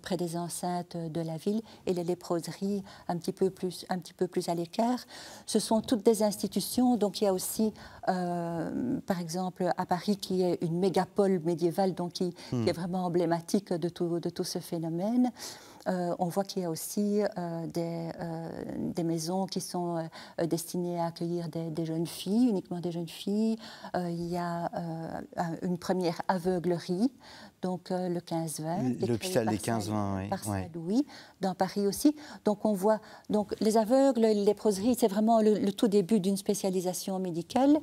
Speaker 3: près des enceintes de la ville et les léproseries un petit peu plus, un petit peu plus à l'écart. Ce sont toutes des institutions, donc il y a aussi, par exemple, à Paris, qui est une mégapole médiévale, donc qui, hmm. est vraiment emblématique de tout, de tout ce phénomène. Euh, on voit qu'il y a aussi euh, des, euh, des, maisons qui sont destinées à accueillir des, jeunes filles, uniquement des jeunes filles. il y a une première aveuglerie, donc le 15-20. L'hôpital des
Speaker 1: 15-20,
Speaker 3: oui. dans Paris aussi. Donc on voit donc, les aveugles, les proseries, c'est vraiment le, tout début d'une spécialisation médicale.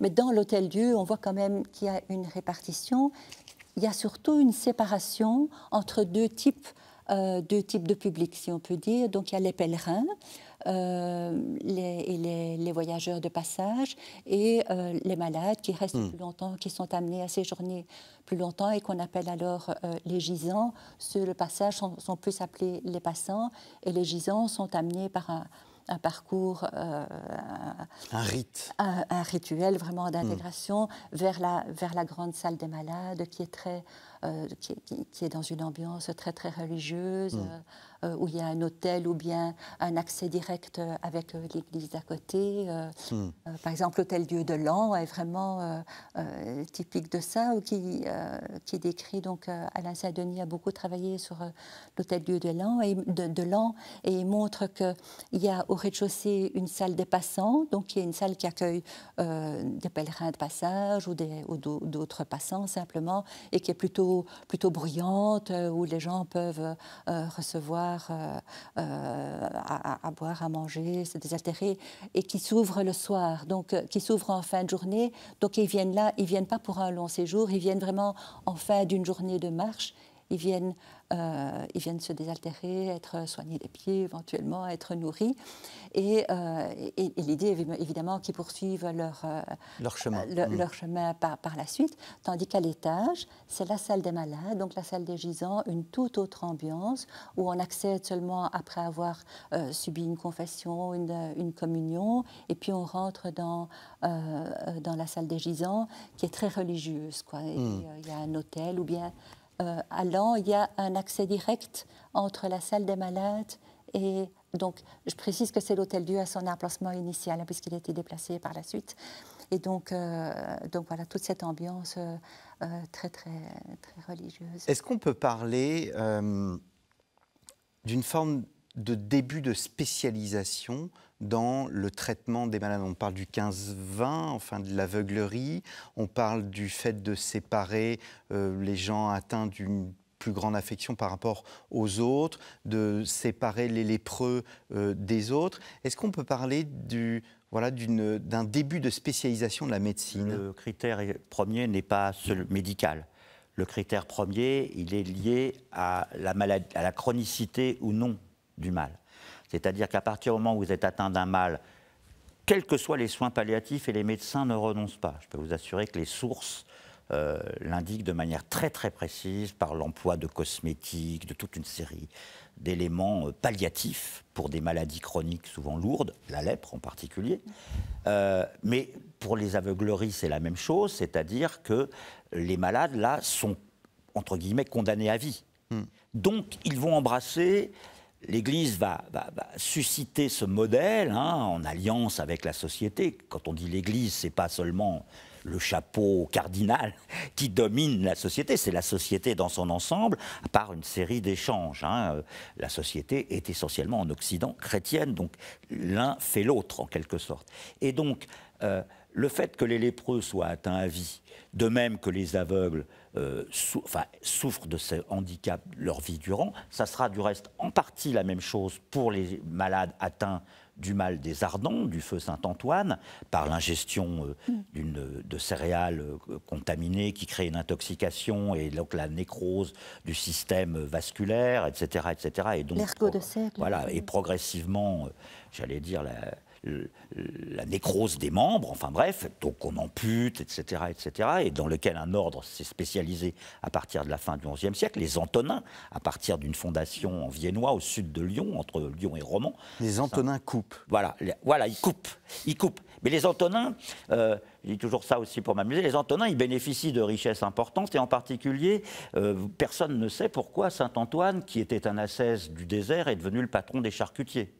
Speaker 3: Mais dans l'Hôtel-Dieu, on voit quand même qu'il y a une répartition. Il y a surtout une séparation entre deux types, euh, deux types de publics, si on peut dire. Donc il y a les pèlerins. Euh, les, et les, voyageurs de passage et euh, les malades qui restent hmm. plus longtemps, qui sont amenés à séjourner plus longtemps et qu'on appelle alors les gisants. Ceux, le passage, sont, sont, plus appelés les passants et les gisants sont amenés par un, un parcours, euh, un rite, un, rituel vraiment hmm. d'intégration vers la vers la grande salle des malades qui est très euh, est dans une ambiance très très religieuse. Hmm. Euh, euh, où il y a un hôtel ou bien un accès direct euh, avec euh, l'église à côté. Hmm. par exemple, l'hôtel Dieu de Lan est vraiment typique de ça, ou qui, qui décrit donc Alain Saint-Denis a beaucoup travaillé sur l'hôtel Dieu de Lan et de, et montre qu'il y a au rez-de-chaussée une salle des passants, donc y a une salle qui accueille des pèlerins de passage ou d'autres passants simplement, et qui est plutôt plutôt bruyante où les gens peuvent recevoir euh, euh, à, boire, à manger, se désaltérer, et qui s'ouvrent le soir, donc euh, qui s'ouvrent en fin de journée. Donc ils viennent là, ils viennent pas pour un long séjour, ils viennent vraiment en fin d'une journée de marche ils viennent, euh, ils viennent se désaltérer, être soignés des pieds éventuellement, être nourris. Et, euh, l'idée, évidemment, qu'ils poursuivent leur, euh,
Speaker 1: leur chemin, mm. leur
Speaker 3: chemin par, par, la suite. Tandis qu'à l'étage, c'est la salle des malades, donc la salle des gisants, une toute autre ambiance, où on accède seulement après avoir subi une confession, une, communion, et puis on rentre dans, dans la salle des gisants, qui est très religieuse. Quoi. Mm. il y a un hôtel ou bien euh, allant, il y a un accès direct entre la salle des malades et donc je précise que c'est l'hôtel Dieu à son emplacement initial hein, puisqu'il a été déplacé par la suite. Et donc, euh, donc voilà toute cette ambiance euh, très, très très religieuse. Est-ce
Speaker 1: qu'on peut parler d'une forme de début de spécialisation dans le traitement des malades. On parle du 15-20, enfin de l'aveuglerie, on parle du fait de séparer euh, les gens atteints d'une plus grande affection par rapport aux autres, de séparer les lépreux euh, des autres. Est-ce qu'on peut parler du, voilà, d'un début de spécialisation de la médecine Le
Speaker 2: critère premier n'est pas seul médical. Le critère premier, il est lié à la, maladie, à la chronicité ou non du mal. C'est-à-dire qu'à partir du moment où vous êtes atteint d'un mal, quels que soient les soins palliatifs, et les médecins ne renoncent pas. Je peux vous assurer que les sources euh, l'indiquent de manière très très précise par l'emploi de cosmétiques, de toute une série d'éléments euh, palliatifs pour des maladies chroniques souvent lourdes, la lèpre en particulier. Euh, mais pour les aveugleries, c'est la même chose, c'est-à-dire que les malades, là, sont, entre guillemets, condamnés à vie. Hmm. Donc, ils vont embrasser L'Église va, susciter ce modèle hein, en alliance avec la société. Quand on dit l'Église, n'est pas seulement le chapeau cardinal [LAUGHS] qui domine la société, c'est la société dans son ensemble, par une série d'échanges. Hein. Euh, la société est essentiellement en Occident chrétienne, donc l'un fait l'autre en quelque sorte. Et donc, euh, le fait que les lépreux soient atteints à vie, de même que les aveugles, euh, souffrent de ce handicap leur vie durant. Ça sera du reste en partie la même chose pour les malades atteints du mal des ardents, du feu Saint-Antoine, par l'ingestion euh, mm. d'une de céréales euh, contaminées qui crée une intoxication et donc la nécrose du système vasculaire, etc., etc. Et donc,
Speaker 3: de sec, Voilà, et
Speaker 2: progressivement, j'allais dire la euh, euh, la nécrose des membres, enfin bref, donc on ampute, etc., etc., et dans lequel un ordre s'est spécialisé à partir de la fin du XIe siècle, les Antonins, à partir d'une fondation en viennois au sud de Lyon, entre Lyon et Romans. Les Antonins coupent. Voilà, voilà, ils coupent, ils coupent. Mais les Antonins, euh, je dis toujours ça aussi pour m'amuser, les Antonins, ils bénéficient de richesses importantes, et en particulier, personne ne sait pourquoi Saint-Antoine, qui était un ascèse du désert, est devenu le patron des charcutiers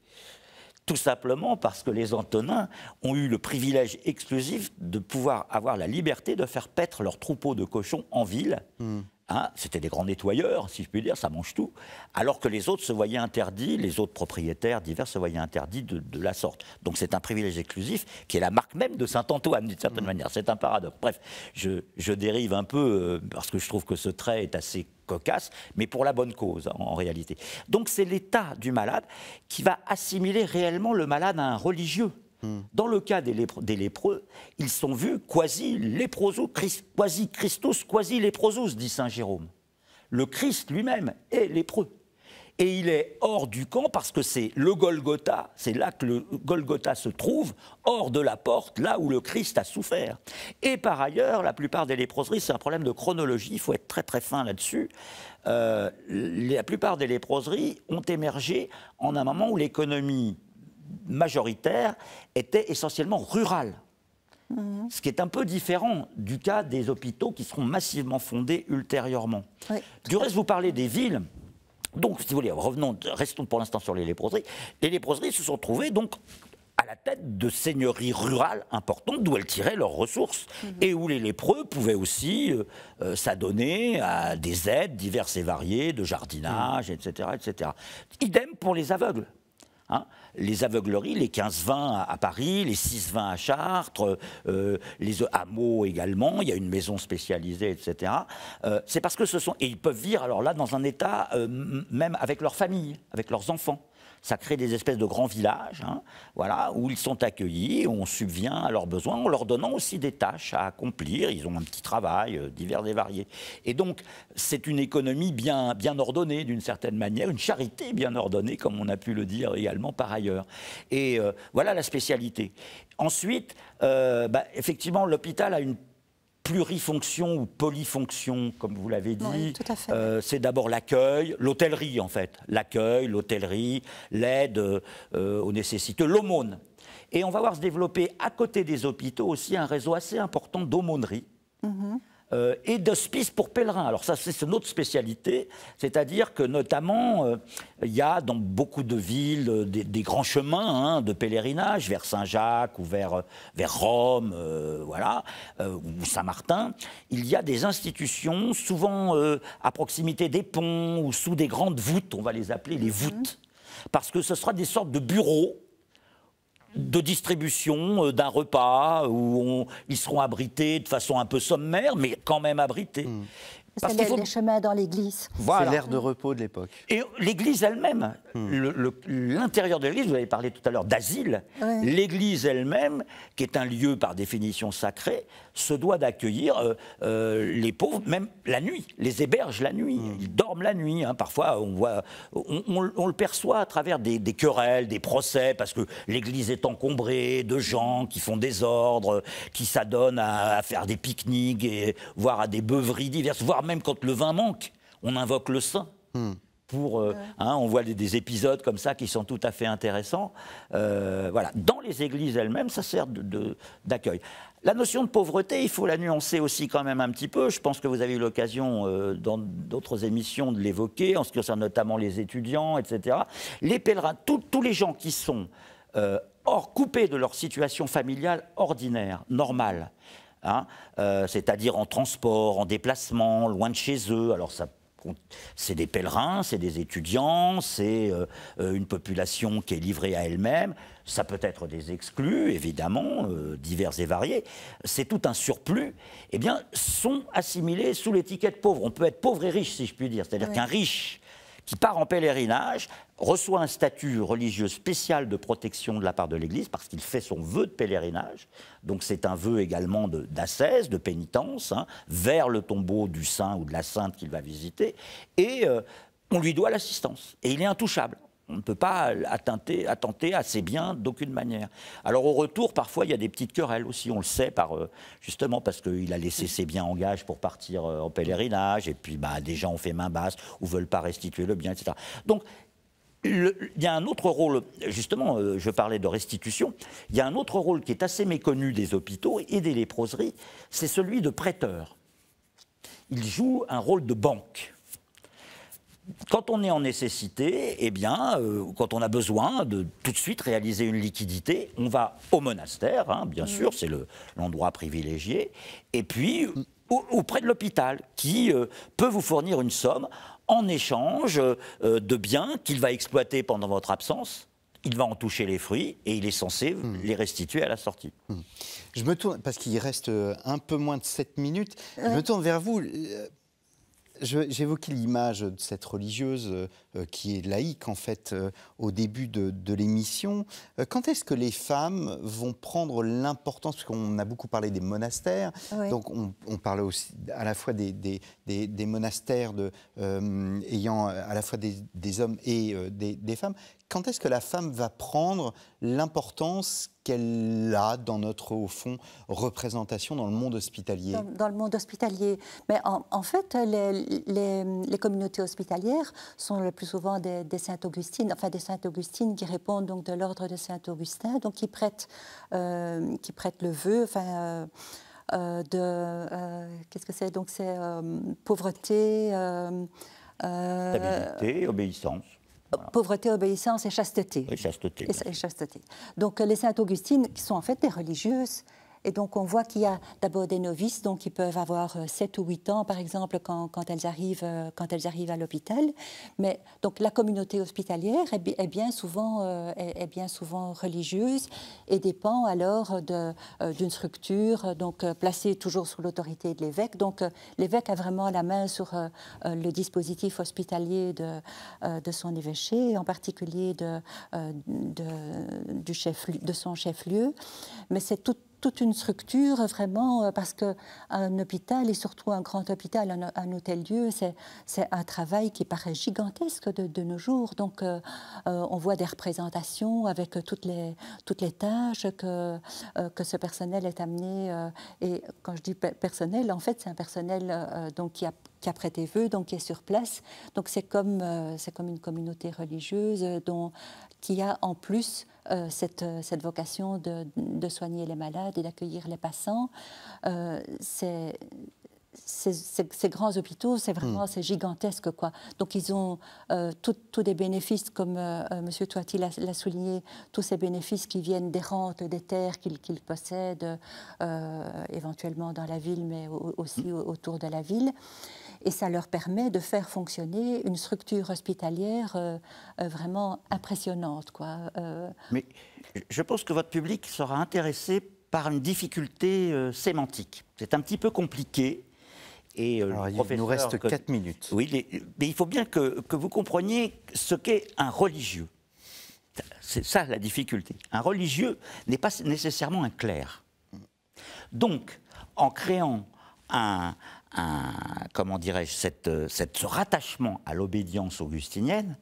Speaker 2: tout simplement parce que les Antonins ont eu le privilège exclusif de pouvoir avoir la liberté de faire paître leurs troupeaux de cochons en ville. Hmm. Hein, c'était des grands nettoyeurs, si je puis dire, ça mange tout. Alors que les autres se voyaient interdits, les autres propriétaires divers se voyaient interdits de, la sorte. Donc c'est un privilège exclusif qui est la marque même de Saint-Antoine, d'une certaine mm. manière. C'est un paradoxe. Bref, je, dérive un peu euh, parce que je trouve que ce trait est assez cocasse, mais pour la bonne cause en réalité. Donc c'est l'état du malade qui va assimiler réellement le malade à un religieux. Hmm. Dans le cas des, lépreux, ils sont vus quasi léprosus quasi Christos, quasi léprosos, dit saint Jérôme. Le Christ lui-même est lépreux. Et il est hors du camp parce que c'est le Golgotha, c'est là que le Golgotha se trouve, hors de la porte, là où le Christ a souffert. Et par ailleurs, la plupart des léproseries, c'est un problème de chronologie, il faut être très très fin là-dessus. Euh, la plupart des léproseries ont émergé en un moment où l'économie majoritaire était essentiellement rural. Mhm. Ce qui est un peu différent du cas des hôpitaux qui seront massivement fondés ultérieurement. Du reste, vous parlez des villes. Donc, si vous voulez, revenons, restons pour l'instant sur les léproseries. Les léproseries se sont trouvées donc à la tête de seigneuries rurales importantes d'où elles tiraient leurs ressources mhm. et où les lépreux pouvaient aussi euh, euh, s'adonner à des aides diverses et variées de jardinage, etc., mhm. etc. Idem pour les aveugles. Hein. les aveugleries, les 15-20 à Paris, les 6-20 à Chartres, euh, les hameaux également, il y a une maison spécialisée, etc. Euh, c'est parce que ce sont... Et ils peuvent vivre, alors là, dans un état, euh, même avec leur famille, avec leurs enfants ça crée des espèces de grands villages, hein, voilà, où ils sont accueillis, on subvient à leurs besoins en leur donnant aussi des tâches à accomplir. Ils ont un petit travail euh, divers et variés. Et donc, c'est une économie bien, bien ordonnée d'une certaine manière, une charité bien ordonnée, comme on a pu le dire également par ailleurs. Et euh, voilà la spécialité. Ensuite, euh, bah, effectivement, l'hôpital a une plurifonction ou polyfonction, comme vous l'avez dit. Euh, c'est d'abord l'accueil, l'hôtellerie en fait, l'accueil, l'hôtellerie, l'aide euh, aux nécessiteux, l'aumône. Et on va voir se développer à côté des hôpitaux aussi un réseau assez important d'aumônerie. Mhm. Euh, et d'hospices pour pèlerins. Alors ça, c'est autre spécialité, c'est-à-dire que notamment, euh, il y a dans beaucoup de villes euh, des, grands chemins hein, de pèlerinage vers Saint-Jacques ou vers, Rome, voilà, ou Saint-Martin. Il y a des institutions, souvent à proximité des ponts ou sous des grandes voûtes, on va les appeler les mhm. voûtes, parce que ce sera des sortes de bureaux de distribution euh, d'un repas où ils seront abrités de façon un peu sommaire, mais quand même abrités. Hmm. C'est Parce qu'il faut...
Speaker 3: chemins dans l'église. Voilà. C'est de
Speaker 2: repos de l'époque.
Speaker 3: Et l'église elle-même,
Speaker 2: hmm. l'intérieur de l'église, vous avez parlé tout à l'heure d'asile, l'église elle-même, qui est un lieu par définition sacré, se doit d'accueillir euh, euh, les pauvres, même la nuit, les héberge la nuit, mmh. ils dorment la nuit. Hein. Parfois, on, voit, on, le perçoit à travers des, querelles, des procès, parce que l'église est encombrée de gens qui font des ordres, qui s'adonnent à, faire des pique-niques, voire à des beuveries diverses, voire même quand le vin manque, on invoque le saint. Mmh. Euh, hein, on voit des, épisodes comme ça qui sont tout à fait intéressants. Euh, voilà, dans les églises elles-mêmes, ça sert d'accueil. La notion de pauvreté, il faut la nuancer aussi quand même un petit peu. Je pense que vous avez eu l'occasion euh, dans d'autres émissions de l'évoquer, en ce qui concerne notamment les étudiants, etc. Les pèlerins, tous les gens qui sont hors coupés de leur situation familiale ordinaire, normale. Hein, c'est-à-dire en transport, en déplacement, loin de chez eux. Alors ça c'est des pèlerins, c'est des étudiants, c'est euh, euh, une population qui est livrée à elle-même. Ça peut être des exclus, évidemment, euh, divers et variés. C'est tout un surplus. Eh bien, sont assimilés sous l'étiquette pauvre. On peut être pauvre et riche, si je puis dire. C'est-à-dire qu'un riche qui part en pèlerinage, reçoit un statut religieux spécial de protection de la part de l'Église parce qu'il fait son vœu de pèlerinage. Donc c'est un vœu également d'ascèse, de, pénitence, hein, vers le tombeau du saint ou de la sainte qu'il va visiter. Et euh, on lui doit l'assistance. Et il est intouchable on ne peut pas attenter, à ses biens d'aucune manière. Alors au retour, parfois, il y a des petites querelles aussi, on le sait, par, euh, justement parce qu'il a laissé ses biens en gage pour partir euh, en pèlerinage, et puis bah, des gens ont fait main basse ou veulent pas restituer le bien, etc. Donc il y a un autre rôle, justement, euh, je parlais de restitution, il y a un autre rôle qui est assez méconnu des hôpitaux et des léproseries, c'est celui de prêteur. Il joue un rôle de banque quand on est en nécessité, eh bien, euh, quand on a besoin de tout de suite réaliser une liquidité, on va au monastère, hein, bien mm. sûr, c'est l'endroit privilégié, et puis auprès de l'hôpital, qui euh, peut vous fournir une somme en échange euh, de biens qu'il va exploiter pendant votre absence. Il va en toucher les fruits et il est censé mm. les restituer à la sortie.
Speaker 1: Mm. Je me tourne, parce qu'il reste un peu moins de 7 minutes, je me tourne vers vous J'évoquais l'image de cette religieuse euh, qui est laïque en fait euh, au début de, l'émission. Euh, quand est-ce que les femmes vont prendre l'importance, parce qu'on a beaucoup parlé des monastères, donc on, on parlait aussi à la fois des, des, monastères de, ayant à la fois des, hommes et des femmes. Quand est-ce que la femme va prendre l'importance qu'elle a dans notre, au fond, représentation dans le monde hospitalier
Speaker 3: dans, le monde hospitalier. Mais en, fait, les, les, communautés hospitalières sont le plus souvent des, saintes saint enfin des saint augustines qui répondent donc de l'ordre de Saint-Augustin, donc qui prêtent, euh, qui prête le vœu, enfin... Euh, euh, de qu'est-ce que c'est donc c'est pauvreté stabilité obéissance Pauvreté, obéissance et chasteté. Et chasteté. et chasteté. Donc euh, les saintes Augustines, qui sont en fait des religieuses, et donc, on voit qu'il y a d'abord des novices, donc qui peuvent avoir 7 euh, ou 8 ans, par exemple, quand, elles, arrivent, euh, quand elles arrivent à l'hôpital. Mais donc, la communauté hospitalière est, est bien souvent, euh, est, bien souvent religieuse et dépend alors d'une structure donc, placée toujours sous l'autorité de l'évêque. Donc, l'évêque a vraiment la main sur le dispositif hospitalier de, de son évêché, en particulier de, de, du chef, de son chef-lieu. Mais c'est tout toute une structure vraiment euh, parce que un hôpital et surtout un grand hôpital, un, hôtel-lieu, c'est un travail qui paraît gigantesque de, nos jours. Donc euh, euh, on voit des représentations avec toutes les toutes les tâches que que ce personnel est amené et quand je dis personnel, en fait c'est un personnel donc qui a qui prêté vœux, donc qui est sur place. Donc c'est comme c'est comme une communauté religieuse dont qui a en plus euh, euh, cette, vocation de, soigner les malades et d'accueillir les passants. Euh, ces, grands hôpitaux, c'est vraiment hmm. c'est gigantesque quoi. Donc ils ont tous des bénéfices, comme M. Monsieur Toiti l'a souligné, tous ces bénéfices qui viennent des rentes, des terres qu'ils possèdent, éventuellement dans la ville, mais aussi autour de la ville et ça leur permet de faire fonctionner une structure hospitalière euh, euh, vraiment impressionnante. Quoi. Euh,
Speaker 2: mais je pense que votre public sera intéressé par une difficulté sémantique. C'est un petit peu compliqué. Et il nous reste que... 4 minutes. Oui, mais il faut bien que, que vous compreniez ce qu'est un religieux. C'est ça la difficulté. Un religieux n'est pas nécessairement un clerc. Donc, en créant un, comment dirais-je, euh, cette, ce rattachement à l'obédience augustinienne,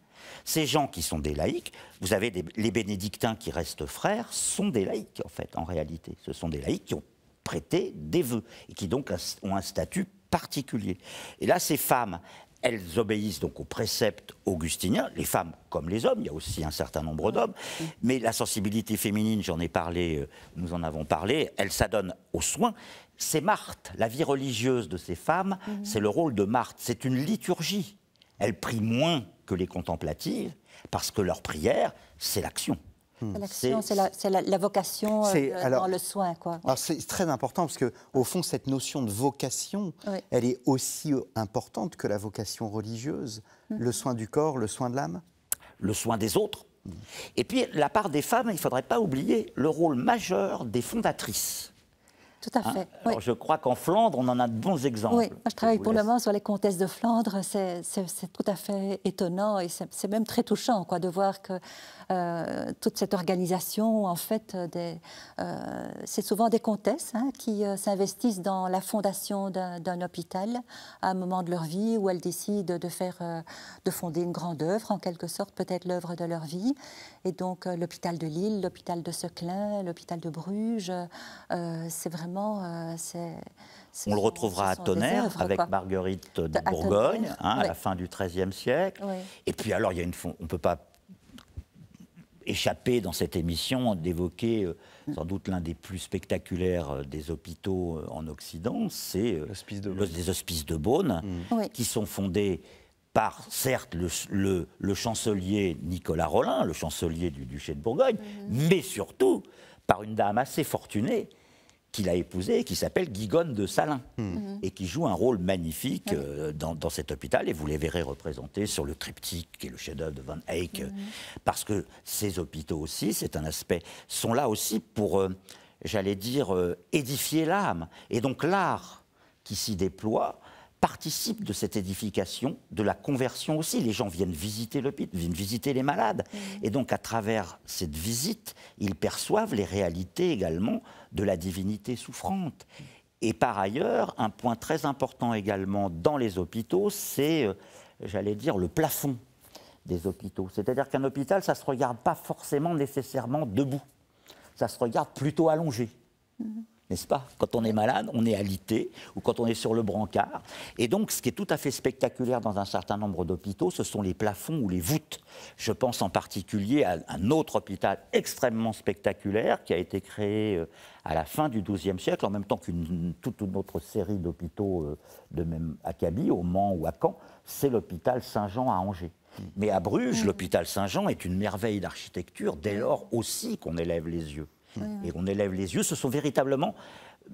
Speaker 2: ces gens qui sont des laïcs, vous avez les bénédictins qui restent frères, sont des laïcs en fait, en réalité. Ce sont des laïcs qui ont prêté des vœux et qui donc ont un statut particulier. Et là, ces femmes, elles obéissent donc aux préceptes augustinien, les femmes comme les hommes, il y a aussi un certain nombre d'hommes, mais la sensibilité féminine, j'en ai parlé, euh, nous en avons parlé, elle s'adonne aux soins, c'est Marthe. La vie religieuse de ces femmes, mhm. c'est le rôle de Marthe. C'est une liturgie. Elles prient moins que les contemplatives parce
Speaker 1: que leur prière, c'est l'action. Hmm. L'action,
Speaker 3: c'est la, vocation euh, euh, dans le soin.
Speaker 1: c'est très important parce que, au fond, cette notion de vocation, elle est aussi euh, importante que la vocation religieuse. Hmm. Le soin du corps, le soin de l'âme Le soin des autres. Hmm. Et puis, la part des femmes, il ne faudrait pas oublier le rôle majeur des
Speaker 2: fondatrices
Speaker 3: Hein, je
Speaker 2: crois qu'en Flandre, on en a de bons exemples. Oui, je travaille pour le moment
Speaker 3: sur les comtesses de Flandre. C'est tout à fait étonnant et c'est même très touchant de voir que euh, toute cette organisation, en fait, euh, euh, c'est souvent des comtesses hein, qui s'investissent dans la fondation d'un hôpital à un moment de leur vie où elles décident de faire, de fonder une grande œuvre, en quelque sorte, peut-être l'œuvre de leur vie. Et donc, l'hôpital de Lille, l'hôpital de Seclin, l'hôpital de Bruges, c'est vraiment. On le retrouvera à Tonnerre avec Marguerite
Speaker 2: de, Bourgogne, hein, à, la fin du XIIIe siècle. Et puis alors, il y a une, on ne peut pas échappé dans cette émission d'évoquer euh, sans doute l'un des plus spectaculaires euh, des hôpitaux euh, en Occident, c'est les hospices de Beaune, mm. qui sont fondés par, certes, le, chancelier Nicolas Rollin, le chancelier du duché de Bourgogne, mm. mais surtout par une dame assez fortunée, qu'il a épousé, qui s'appelle Guigonne de Salins, hmm. mhm. et qui joue un rôle magnifique euh, dans, cet hôpital, et vous les verrez représentés sur le triptyque, qui est le chef-d'œuvre de Van Eyck, mhm. parce que ces hôpitaux aussi, c'est un aspect, sont là aussi pour, euh, j'allais dire, euh, édifier l'âme. Et donc l'art qui s'y déploie, participe de cette édification, de la conversion aussi. Les gens viennent visiter l'hôpital, viennent visiter les malades. Mhm. Et donc, à travers cette visite, ils perçoivent les réalités également de la divinité souffrante. Et par ailleurs, un point très important également dans les hôpitaux, c'est, euh, j'allais dire, le plafond des hôpitaux. C'est-à-dire qu'un hôpital, ça ne se regarde pas forcément nécessairement debout, ça se regarde plutôt allongé. Mm-hmm n'est-ce pas Quand on est malade, on est alité, ou quand on est sur le brancard. Et donc, ce qui est tout à fait spectaculaire dans un certain nombre d'hôpitaux, ce sont les plafonds ou les voûtes. Je pense en particulier à un autre hôpital extrêmement spectaculaire qui a été créé euh, à la fin du XIIe siècle, en même temps qu'une toute autre série d'hôpitaux euh, de même acabit au Mans ou à Caen, c'est l'hôpital Saint-Jean à Angers. Mais à Bruges, l'hôpital Saint-Jean est une merveille d'architecture dès lors aussi qu'on élève les yeux. Et on élève les yeux. Ce sont véritablement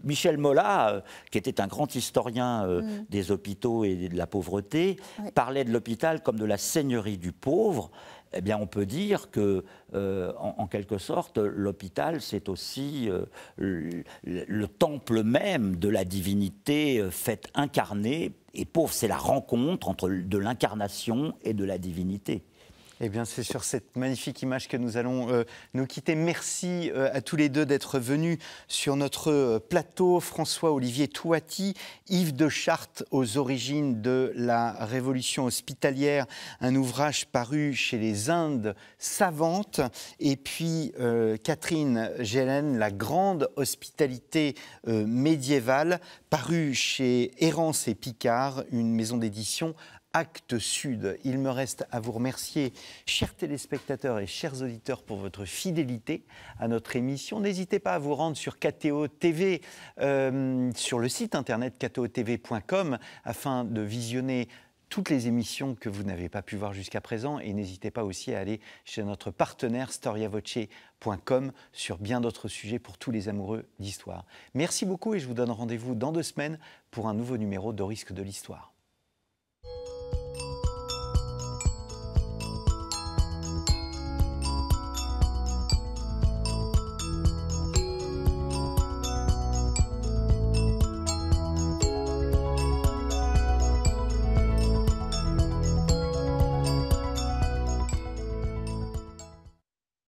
Speaker 2: Michel Mola, euh, qui était un grand historien euh, mm. des hôpitaux et de la pauvreté, parlait de l'hôpital comme de la seigneurie du pauvre. Eh bien, on peut dire que, euh, en, quelque sorte, l'hôpital, c'est aussi le, le, temple même de la divinité faite incarnée. Et pauvre, c'est la rencontre entre de l'incarnation et de la divinité.
Speaker 1: Eh bien, c'est sur cette magnifique image que nous allons euh, nous quitter. Merci euh, à tous les deux d'être venus sur notre euh, plateau. François-Olivier Touati, Yves de Chartres aux origines de la Révolution hospitalière, un ouvrage paru chez les Indes savantes. Et puis Catherine Gélène, La grande hospitalité médiévale, paru chez Errance et Picard, une maison d'édition Acte Sud. Il me reste à vous remercier, chers téléspectateurs et chers auditeurs, pour votre fidélité à notre émission. N'hésitez pas à vous rendre sur KTO TV, euh, sur le site internet ktotv.com, afin de visionner toutes les émissions que vous n'avez pas pu voir jusqu'à présent et n'hésitez pas aussi à aller chez notre partenaire storiavoce.com sur bien d'autres sujets pour tous les amoureux d'histoire. Merci beaucoup et je vous donne rendez-vous dans deux semaines pour un nouveau numéro de Risque de l'Histoire.